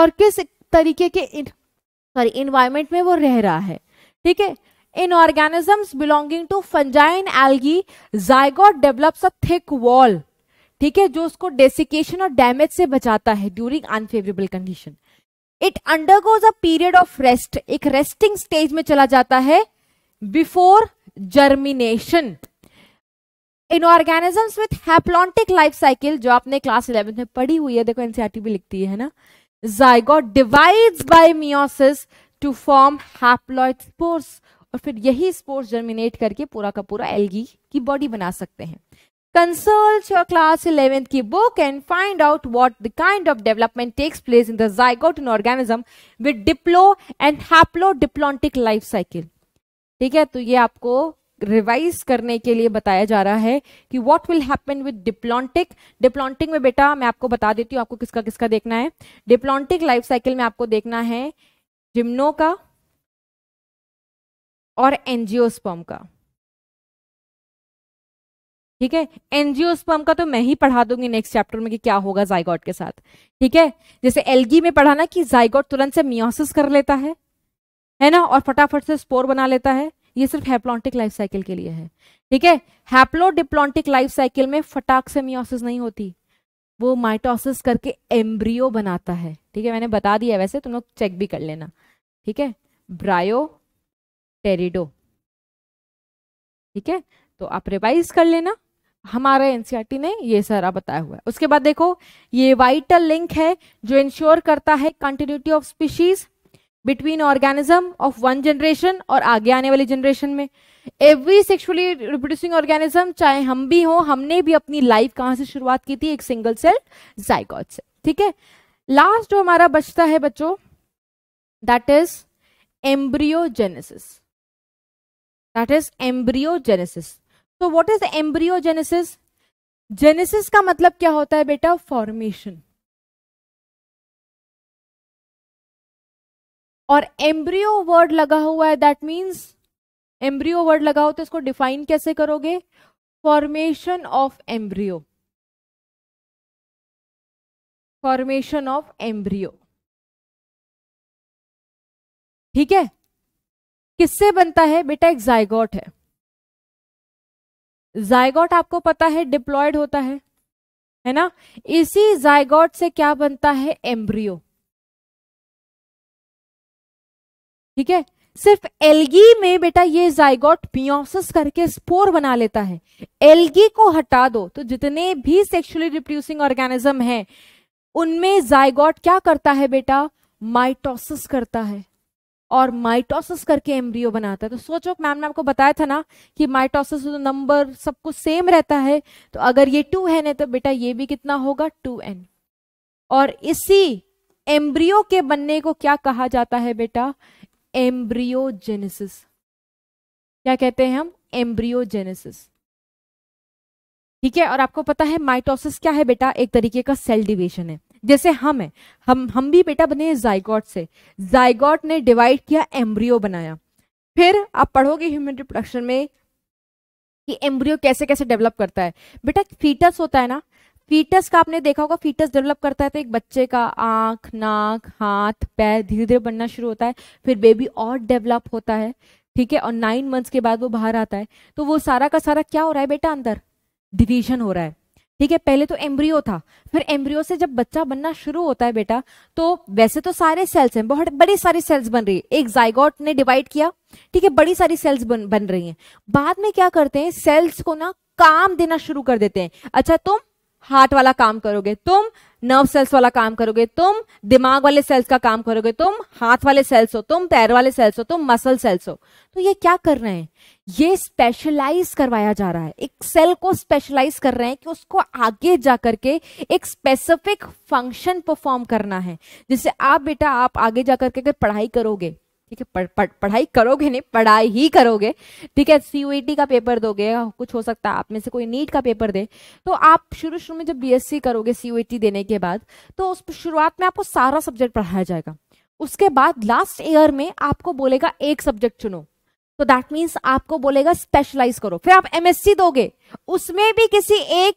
और किस तरीके के सॉरी इन्वायरमेंट में वो रह रहा है ठीक है in organisms belonging to fungi algae zygote develops a thick wall ठीक है जो उसको डेसिकेशन और डैमेज से बचाता है during unfavourable condition it undergoes a period of rest एक रेस्टिंग स्टेज में चला जाता है before germination in organisms with haplontic life cycle जो आपने क्लास इलेवेंथ में पढ़ी हुई है देखो एनसीआरटी e भी लिखती है ना zygote divides by meiosis to form haploid spores और फिर यही स्पोर्स जर्मिनेट करके पूरा का पूरा एलगी की बॉडी बना सकते हैं consult your class 11th ki book and find out what the kind of development takes place in the in organism with diplo and haplo haplodiplontic life cycle ठीक है तो ये आपको रिवाइज करने के लिए बताया जा रहा है कि what will happen with diplontic diplontic में बेटा मैं आपको बता देती हूँ आपको किसका किसका देखना है डिप्लॉन्टिक लाइफ साइकिल में आपको देखना है जिम्नो का और एनजियोस्पर्म का ठीक है एनजियोस्पर्म का तो मैं ही पढ़ा दूंगी नेक्स्ट चैप्टर में कि क्या होगा जाइगॉट के साथ ठीक है जैसे एलगी में पढ़ाना कि जाइगॉट तुरंत से मियोसिस कर लेता है है ना और फटाफट से स्पोर बना लेता है ये सिर्फ हैप्लॉन्टिक लाइफ साइकिल के लिए है ठीक है हैप्लोडिप्लॉन्टिक लाइफ साइकिल में फटाक से मियोसिस नहीं होती वो माइटोसिस करके एम्ब्रियो बनाता है ठीक है मैंने बता दिया वैसे तुम लोग चेक भी कर लेना ठीक है ब्रायो टेरिडो ठीक है तो आप रिवाइज कर लेना हमारे एनसीआरटी e ने ये सारा बताया हुआ है उसके बाद देखो ये वाइटल लिंक है जो इंश्योर करता है continuity of species between organism of one generation और आगे आने वाली जनरेशन में एवरी सेक्सुअली रिप्रोड्यूसिंग ऑर्गेनिज्म चाहे हम भी हो हमने भी अपनी लाइफ कहां से शुरुआत की थी एक सिंगल सेल जायकॉट से ठीक है लास्ट जो हमारा बचता है बच्चों that is embryogenesis that is embryogenesis तो व्हाट इज एम्ब्रियोजेनेसिस जेनेसिस का मतलब क्या होता है बेटा फॉर्मेशन और एम्ब्रियो वर्ड लगा हुआ है दैट मीन्स एम्ब्रियो वर्ड लगा हो तो इसको डिफाइन कैसे करोगे formation of embryo formation of embryo ठीक है किससे बनता है बेटा एक जायगॉट है जायगॉट आपको पता है डिप्लॉयड होता है है ना इसी जायगॉट से क्या बनता है एम्ब्रियो ठीक है सिर्फ एलगी में बेटा ये जाइगोट बियोसिस करके स्पोर बना लेता है एलगी को हटा दो तो जितने भी सेक्सुअली रिप्रोड्यूसिंग ऑर्गेनिज्म हैं उनमें जाइगोट क्या करता है बेटा माइटोसिस करता है और माइटोसिस करके एम्ब्रियो बनाता है तो सोचो मैम ने आपको बताया था ना कि माइटोसिस तो नंबर सब कुछ सेम रहता है तो अगर ये टू एन है तो बेटा ये भी कितना होगा टू एन और इसी एम्ब्रियो के बनने को क्या कहा जाता है बेटा एम्ब्रियोजेनेसिस क्या कहते हैं हम एम्ब्रियोजेनेसिस ठीक है और आपको पता है माइटोसिस क्या है बेटा एक तरीके का सेल डिवीजन है जैसे हम है हम हम भी बेटा बने जाइगॉट से जाइगॉट ने डिवाइड किया एम्ब्रियो बनाया फिर आप पढ़ोगे ह्यूमन रिप्रोडक्शन में कि एम्ब्रियो कैसे कैसे डेवलप करता है बेटा फीटस होता है ना फीटस का आपने देखा होगा फीटस डेवलप करता है तो एक बच्चे का आंख नाक हाथ पैर धीरे धीरे बनना शुरू होता है फिर बेबी और डेवलप होता है ठीक है और नाइन मंथ्स के बाद वो बाहर आता है तो वो सारा का सारा क्या हो रहा है बेटा अंदर डिवीजन हो रहा है ठीक है पहले तो एम्ब्रियो था फिर एम्ब्रियो से जब बच्चा बनना शुरू होता है बेटा तो वैसे तो सारे सेल्स हैं बहुत बड़ी सारी सेल्स बन रही है एक जाइगोट ने डिवाइड किया ठीक है बड़ी सारी सेल्स बन बन रही हैं बाद में क्या करते हैं सेल्स को ना काम देना शुरू कर देते हैं अच्छा तुम तो हार्ट वाला काम करोगे तुम नर्व सेल्स वाला काम करोगे तुम दिमाग वाले सेल्स का काम करोगे तुम हाथ वाले सेल्स हो तुम पैर वाले सेल्स हो तुम मसल सेल्स हो तो ये क्या कर रहे हैं ये स्पेशलाइज करवाया जा रहा है एक सेल को स्पेशलाइज कर रहे हैं कि उसको आगे जा करके एक स्पेसिफिक फंक्शन परफॉर्म करना है जैसे आप बेटा आप आगे जा करके अगर पढ़ाई करोगे ठीक है पढ़, पढ़, पढ़ाई करोगे नहीं पढ़ाई ही करोगे ठीक है सी e का पेपर दोगे कुछ हो सकता है आप में से कोई नीट का पेपर दे तो आप शुरू शुरू में जब बीएससी करोगे सी e देने के बाद तो उस शुरुआत में आपको सारा सब्जेक्ट पढ़ाया जाएगा उसके बाद लास्ट ईयर में आपको बोलेगा एक सब्जेक्ट चुनो तो दैट मीन्स आपको बोलेगा स्पेशलाइज करो फिर आप एमएससी दोगे उसमें भी किसी एक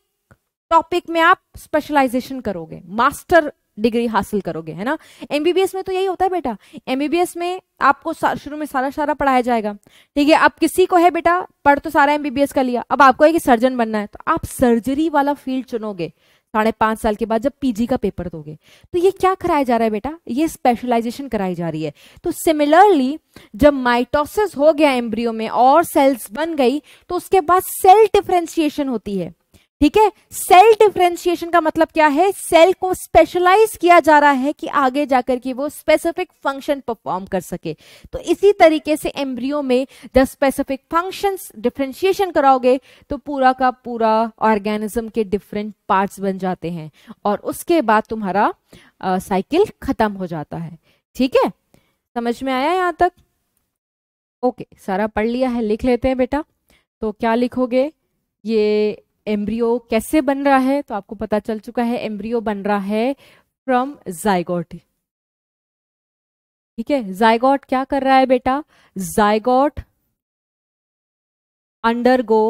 टॉपिक में आप स्पेशलाइजेशन करोगे मास्टर डिग्री हासिल करोगे है ना एमबीबीएस में तो यही होता है बेटा एमबीबीएस में आपको शुरू में सारा सारा पढ़ाया जाएगा ठीक है अब किसी को है बेटा पढ़ तो सारा एमबीबीएस का लिया अब आपको है कि सर्जन बनना है तो आप सर्जरी वाला फील्ड चुनोगे साढ़े पांच साल के बाद जब पीजी का पेपर दोगे तो ये क्या कराया जा रहा है बेटा ये स्पेशलाइजेशन कराई जा रही है तो सिमिलरली जब माइटोसिस हो गया एम्ब्रियो में और सेल्स बन गई तो उसके बाद सेल डिफ्रेंसिएशन होती है ठीक है सेल डिफ्रेंशिएशन का मतलब क्या है सेल को स्पेशलाइज किया जा रहा है कि आगे जाकर के वो स्पेसिफिक फंक्शन परफॉर्म कर सके तो इसी तरीके से एम्ब्रियो में जब स्पेसिफिक फंक्शंस डिफ्रेंशिएशन कराओगे तो पूरा का पूरा ऑर्गेनिज्म के डिफरेंट पार्ट्स बन जाते हैं और उसके बाद तुम्हारा साइकिल खत्म हो जाता है ठीक है समझ में आया यहाँ तक ओके सारा पढ़ लिया है लिख लेते हैं बेटा तो क्या लिखोगे ये एम्ब्रियो कैसे बन रहा है तो आपको पता चल चुका है एम्ब्रियो बन रहा है फ्रॉम जायगोट ठीक है जायगोट क्या कर रहा है बेटा zygote undergo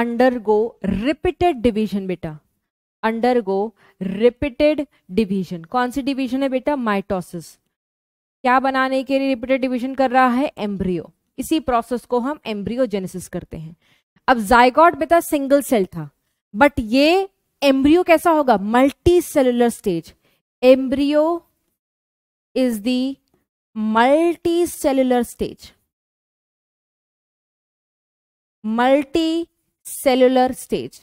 undergo repeated division बेटा अंडरगो रिपीटेड डिवीजन कौन सी डिवीजन है बेटा माइटोसिस क्या बनाने के लिए रिपीटेड डिवीजन कर रहा है एम्ब्रियो इसी प्रोसेस को हम एम्ब्रियोजेनेसिस करते हैं अब जायगॉट बेटा सिंगल सेल था बट ये एम्ब्रियो कैसा होगा multicellular stage embryo is the multicellular stage multicellular stage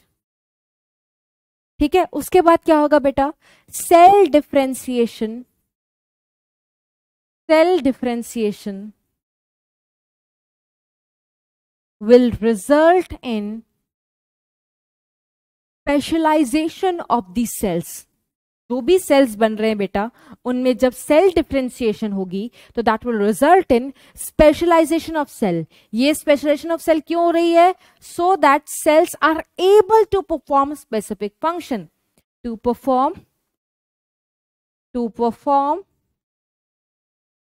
ठीक है उसके बाद क्या होगा बेटा cell differentiation cell differentiation will result in specialization of these cells. जो भी cells बन रहे हैं बेटा उनमें जब cell differentiation होगी तो that will result in specialization of cell. ये specialization of cell क्यों So that cells are able to perform specific function. To perform, to perform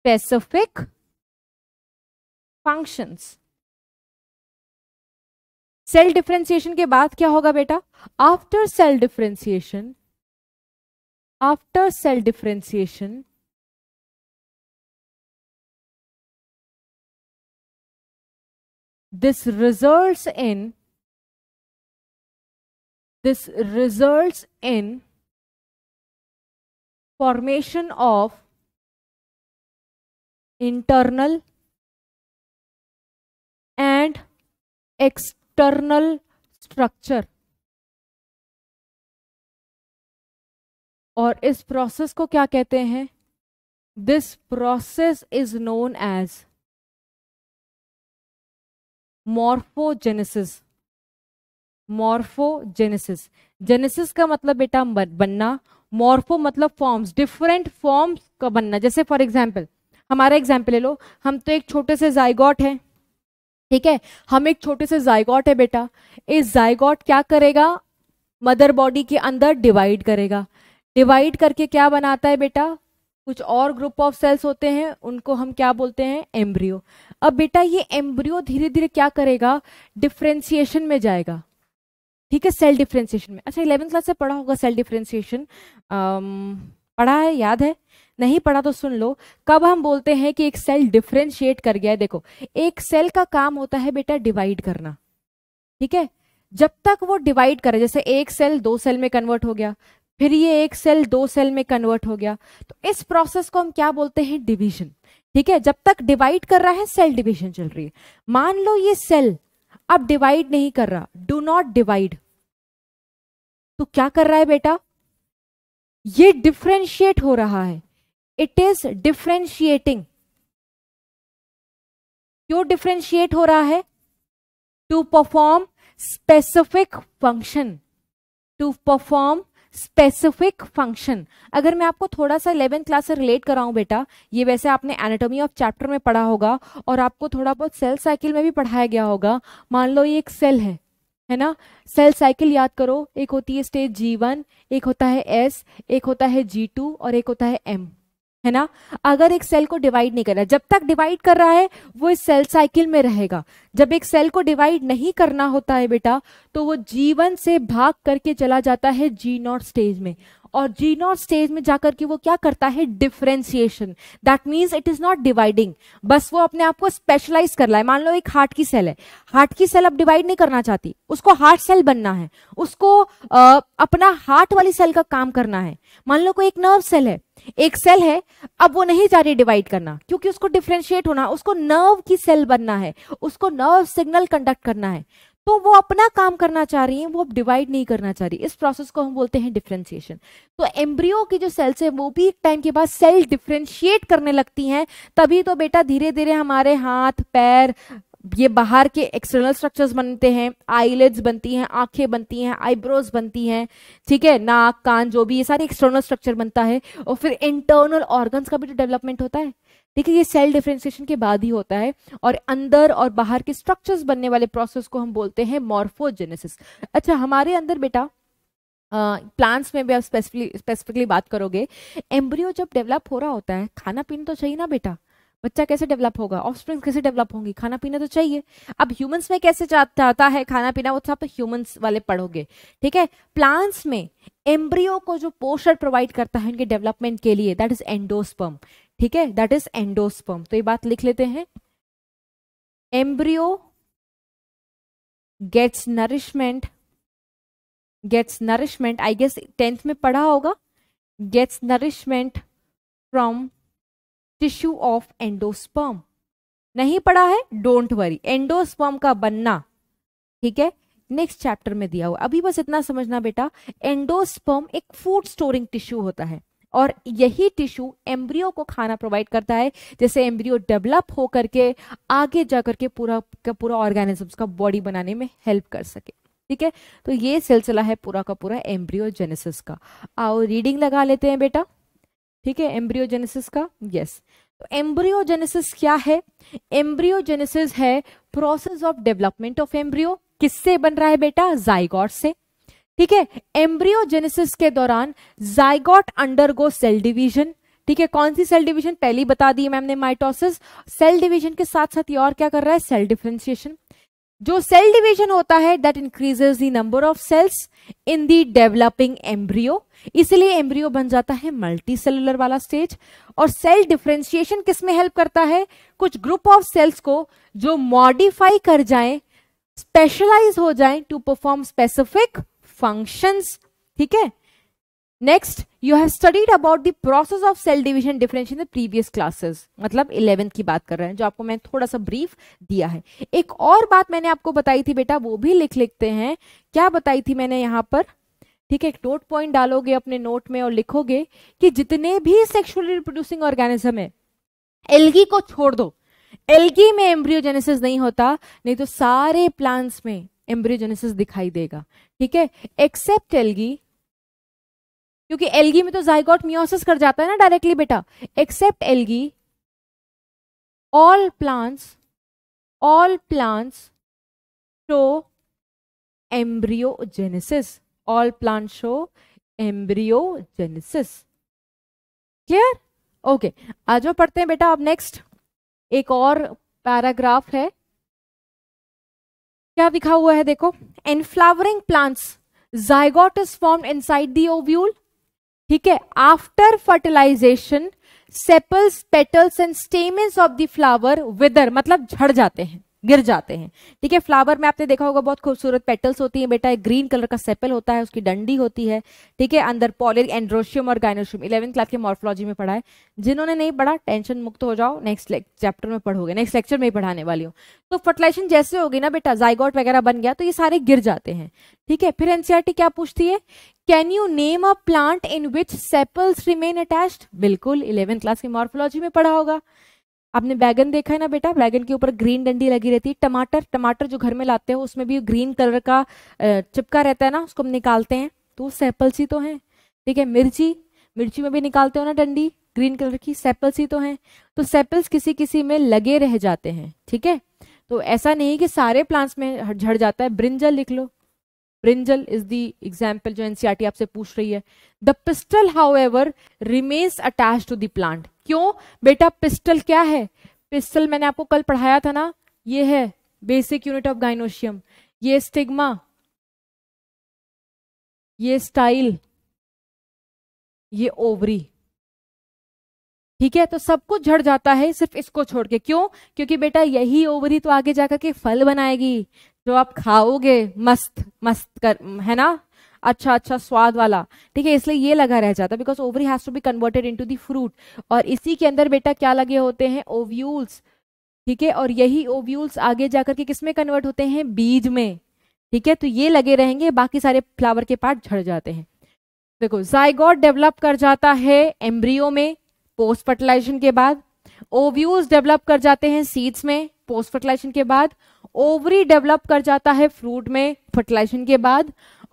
specific functions. Cell differentiation के बाद क्या होगा बेटा after cell differentiation after cell differentiation this result in this result in formation of internal and external structure और इस process को क्या कहते हैं this process is known as morphogenesis morphogenesis genesis का मतलब बेटा बनना मॉर्फो मतलब फॉर्म्स डिफरेंट फॉर्म्स का बनना जैसे फॉर एग्जांपल हमारा एग्जांपल ले लो हम तो एक छोटे से जाइगॉट हैं ठीक है हम एक छोटे से जायगॉट है बेटा इस जायगॉट क्या करेगा मदर बॉडी के अंदर डिवाइड करेगा डिवाइड करके क्या बनाता है बेटा कुछ और ग्रुप ऑफ सेल्स होते हैं उनको हम क्या बोलते हैं एम्ब्रियो अब बेटा ये एम्ब्रियो धीरे धीरे क्या करेगा डिफ्रेंसिएशन में जाएगा ठीक है सेल डिफ्रेंसिएशन में अच्छा इलेवेंथ क्लास से पढ़ा होगा सेल डिफ्रेंसिएशन पढ़ा है याद है नहीं पढ़ा तो सुन लो कब हम बोलते हैं कि एक सेल डिफ्रेंशिएट कर गया है देखो एक सेल का काम होता है बेटा डिवाइड करना ठीक है जब तक वो डिवाइड करे जैसे एक सेल दो सेल में कन्वर्ट हो गया फिर ये एक सेल दो सेल में कन्वर्ट हो गया तो इस प्रोसेस को हम क्या बोलते हैं डिवीजन ठीक है जब तक डिवाइड कर रहा है सेल डिवीजन चल रही है मान लो ये सेल अब डिवाइड नहीं कर रहा डू नॉट डिवाइड तो क्या कर रहा है बेटा ये डिफ्रेंशिएट हो रहा है इट इज डिफ्रेंशिएटिंग क्यों डिफ्रेंशिएट हो रहा है to perform specific function to perform specific function अगर मैं आपको थोड़ा सा इलेवेंथ क्लास से रिलेट कराऊं बेटा ये वैसे आपने एनाटॉमी ऑफ चैप्टर में पढ़ा होगा और आपको थोड़ा बहुत सेल साइकिल में भी पढ़ाया गया होगा मान लो ये एक सेल है है ना सेल साइकिल याद करो एक होती है स्टेज जी वन एक होता है एस एक होता है जी टू और एक होता है एम है ना अगर एक सेल को डिवाइड नहीं कर रहा जब तक डिवाइड कर रहा है वो इस सेल साइकिल में रहेगा जब एक सेल को डिवाइड नहीं करना होता है बेटा तो वो जीवन से भाग करके चला जाता है जी नॉट स्टेज में और जीनोर स्टेज में जाकर के वो क्या करता है differentiation that means it is not dividing बस वो अपने आप को स्पेशलाइज कर रहा है मान लो एक हार्ट की सेल है हार्ट की सेल अब डिवाइड नहीं करना चाहती उसको हार्ट सेल बनना है उसको आ, अपना हार्ट वाली सेल का काम करना है मान लो कोई एक नर्व सेल है एक सेल है अब वो नहीं जा रही डिवाइड करना क्योंकि उसको डिफ्रेंशिएट होना उसको नर्व की सेल बनना है उसको नर्व सिग्नल कंडक्ट करना है तो वो अपना काम करना चाह रही हैं वो अब डिवाइड नहीं करना चाह रही इस प्रोसेस को हम बोलते हैं डिफ्रेंशिएशन तो एम्ब्रियो की जो सेल्स है वो भी एक टाइम के बाद सेल डिफ्रेंशिएट करने लगती हैं तभी तो बेटा धीरे धीरे हमारे हाथ पैर ये बाहर के एक्सटर्नल स्ट्रक्चर्स बनते हैं आईलेट्स बनती हैं आंखें बनती हैं आईब्रोज बनती हैं ठीक है नाक कान जो भी ये सारे एक्सटर्नल स्ट्रक्चर बनता है और फिर इंटरनल ऑर्गन्स का भी तो डेवलपमेंट होता है देखिए ये सेल डिफ्रेंसिएशन के बाद ही होता है और अंदर और बाहर के स्ट्रक्चर्स बनने वाले प्रोसेस को हम बोलते हैं मॉर्फोजेनेसिस अच्छा हमारे अंदर बेटा प्लांट्स uh, में भी आप स्पेसिफिकली स्पेसिफिकली बात करोगे एम्ब्रियो जब डेवलप हो रहा होता है खाना पीना तो चाहिए ना बेटा बच्चा कैसे डेवलप होगा ऑफस्प्रिंग्स कैसे डेवलप होंगी खाना पीना तो चाहिए अब ह्यूमंस में कैसे चाहता है खाना पीना वो सब तो ह्यूमंस वाले पढ़ोगे ठीक है प्लांट्स में एम्ब्रियो को जो पोषण प्रोवाइड करता है उनके डेवलपमेंट के लिए दैट इज एंडोस्पर्म ठीक है दैट इज एंडोस्पर्म तो ये बात लिख लेते हैं embryo gets nourishment gets nourishment I guess tenth में पढ़ा होगा gets nourishment from tissue of endosperm नहीं पढ़ा है डोंट वरी एंडोस्पर्म का बनना ठीक है नेक्स्ट चैप्टर में दिया हुआ अभी बस इतना समझना बेटा एंडोस्पर्म एक फूड स्टोरिंग टिश्यू होता है और यही टिश्यू एम्ब्रियो को खाना प्रोवाइड करता है जैसे एम्ब्रियो डेवलप हो करके आगे जा करके पूरा का पूरा ऑर्गेनिजम्स का बॉडी बनाने में हेल्प कर सके ठीक है तो ये सिलसिला है पूरा का पूरा एम्ब्रियोजेनेसिस का आओ रीडिंग लगा लेते हैं बेटा ठीक है एम्ब्रियोजेनेसिस का यस तो एम्ब्रियोजेनेसिस क्या है एम्ब्रियोजेनेसिस है process of development of embryo किससे बन रहा है बेटा जाइगॉट से ठीक है एम्ब्रियोजेनेसिस के दौरान जाइगॉट अंडरगो सेल डिवीजन ठीक है कौन सी सेल डिवीजन पहली बता दी मैम ने माइटोसिस सेल डिवीजन के साथ साथ ये और क्या कर रहा है सेल डिफ्रेंसिएशन जो सेल डिवीजन होता है that increases the number of cells in the developing embryo इसलिए एम्ब्रियो बन जाता है मल्टी सेलुलर वाला स्टेज और सेल डिफ्रेंसिएशन किसमें हेल्प करता है कुछ ग्रुप ऑफ सेल्स को जो मॉडिफाई कर जाए स्पेशलाइज हो जाए टू परफॉर्म स्पेसिफिक functions ठीक है next you have studied about the process of cell division difference in previous classes मतलब इलेवेंथ की बात कर रहे हैं जो आपको मैंने थोड़ा सा ब्रीफ दिया है एक और बात मैंने आपको बताई थी बेटा वो भी लिख लिखते हैं क्या बताई थी मैंने यहाँ पर ठीक है एक नोट पॉइंट डालोगे अपने नोट में और लिखोगे कि जितने भी सेक्सुअली रिप्रोड्यूसिंग ऑर्गेनिज्म है एल्गी को छोड़ दो एल्गी में एम्ब्रियोजेनेसिस नहीं होता नहीं तो सारे प्लांट्स में एम्ब्रियोजेनेसिस दिखाई देगा ठीक है एक्सेप्ट एलगी क्योंकि एलगी में तो जाइगोट मियोसिस कर जाता है ना डायरेक्टली बेटा except algae all plants all plants show embryogenesis all plant show embryogenesis clear okay आज पढ़ते हैं बेटा अब नेक्स्ट एक और पैराग्राफ है क्या दिखा हुआ है देखो in flowering plants zygote is form inside the ovule ठीक है after fertilisation sepals petals and stamens of the flower wither मतलब झड़ जाते हैं गिर जाते हैं ठीक है फ्लावर में आपने देखा होगा बहुत खूबसूरत पेटल्स होती हैं बेटा एक ग्रीन कलर का सेपल होता है उसकी डंडी होती है ठीक है अंदर पॉलिर एंड्रोशियम और गाइनोशियम इलेवन क्लास के मॉर्फोलॉजी में पढ़ा है जिन्होंने नहीं पढ़ा टेंशन मुक्त हो जाओ नेक्स्ट चैप्टर में पढ़ोगे नेक्स्ट लेक्चर में ही पढ़ाने वाली हूँ तो फर्टिलाइजेशन जैसे होगी ना बेटा जाइगॉट वगैरह बन गया तो ये सारे गिर जाते हैं ठीक है फिर एनसीआरटी e क्या पूछती है can you name a plant in which sepals remain attached बिल्कुल इलेवन क्लास की मॉर्फोलॉजी में पढ़ा होगा आपने बैगन देखा है ना बेटा बैगन के ऊपर ग्रीन डंडी लगी रहती है टमाटर टमाटर जो घर में लाते हैं उसमें भी ग्रीन कलर का चिपका रहता है ना उसको हम निकालते हैं तो सैपल सी तो है ठीक है मिर्ची मिर्ची में भी निकालते हो ना डंडी ग्रीन कलर की सैपल ही तो है तो सैपल्स किसी किसी में लगे रह जाते हैं ठीक है तो ऐसा नहीं कि सारे प्लांट्स में झड़ जाता है ब्रिंजल लिख लो ब्रिंजल इज दी एग्जाम्पल जो एनसीआरटी e आपसे पूछ रही है the pistil however remains attach to the plant क्यों बेटा पिस्टल क्या है पिस्टल मैंने आपको कल पढ़ाया था ना ये है बेसिक यूनिट ऑफ गाइनोशियम ये स्टिग्मा ये स्टाइल ये ओवरी ठीक है तो सब कुछ झड़ जाता है सिर्फ इसको छोड़ के क्यों क्योंकि बेटा यही ओवरी तो आगे जाकर के फल बनाएगी जो आप खाओगे मस्त मस्त कर है ना अच्छा अच्छा स्वाद वाला ठीक है इसलिए ये लगा रह जाता है because ovary has to be converted into the fruit और इसी के अंदर बेटा क्या लगे होते हैं ओव्यूल्स ठीक है और यही ओव्यूल्स आगे जाकर के किसमें कन्वर्ट होते हैं बीज में ठीक है तो ये लगे रहेंगे बाकी सारे फ्लावर के पार्ट झड़ जाते हैं देखो जायगॉट डेवलप कर जाता है एम्ब्रियो में पोस्ट फर्टिलाइजेशन के बाद ओव्यूज डेवलप कर जाते हैं सीड्स में पोस्ट फर्टिलाइजेशन के बाद ओवरी डेवलप कर जाता है फ्रूट में फर्टिलाइजेशन के बाद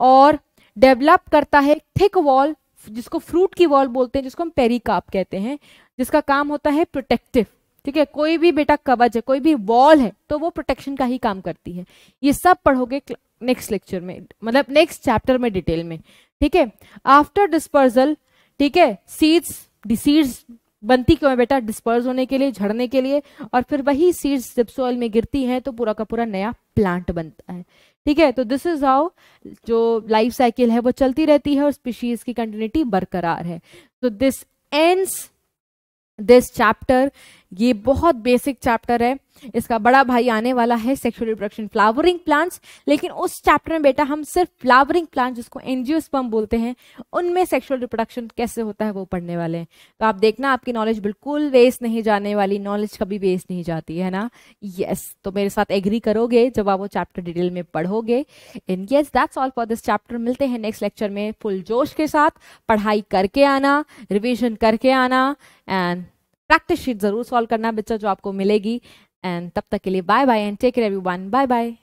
और डेवलप करता है थिक वॉल जिसको फ्रूट की वॉल बोलते हैं जिसको हम पेरिकाप कहते हैं जिसका काम होता है प्रोटेक्टिव ठीक है कोई भी बेटा कवच है कोई भी वॉल है तो वो प्रोटेक्शन का ही काम करती है ये सब पढ़ोगे नेक्स्ट लेक्चर में मतलब नेक्स्ट चैप्टर में डिटेल में ठीक है आफ्टर डिस्पर्जल ठीक है सीड्स डिसीड्स बनती क्यों है बेटा डिस्पर्स होने के लिए झड़ने के लिए और फिर वही सीड्स जब सॉइल में गिरती हैं तो पूरा का पूरा नया प्लांट बनता है ठीक है तो दिस इज हाउ जो लाइफ साइकिल है वो चलती रहती है और स्पीशीज की कंटिन्यूटी बरकरार है तो दिस एंड्स दिस चैप्टर ये बहुत बेसिक चैप्टर है इसका बड़ा भाई आने वाला है सेक्सुअल रिप्रोडक्शन फ्लावरिंग प्लांट्स लेकिन उस चैप्टर में बेटा हम सिर्फ फ्लावरिंग प्लांट जिसको एनजीओ बोलते हैं उनमें सेक्सुअल रिप्रोडक्शन कैसे होता है वो पढ़ने वाले हैं तो आप देखना आपकी नॉलेज बिल्कुल वेस्ट नहीं जाने वाली नॉलेज कभी वेस्ट नहीं जाती है ना यस yes, तो मेरे साथ एग्री करोगे जब आप वो चैप्टर डिटेल में पढ़ोगे in yes that's all for this chapter मिलते हैं नेक्स्ट लेक्चर में फुल जोश के साथ पढ़ाई करके आना रिविजन करके आना एंड प्रैक्टिस शीट जरूर सॉल्व करना बच्चा जो आपको मिलेगी एंड तब तक के लिए bye bye and take care everyone bye bye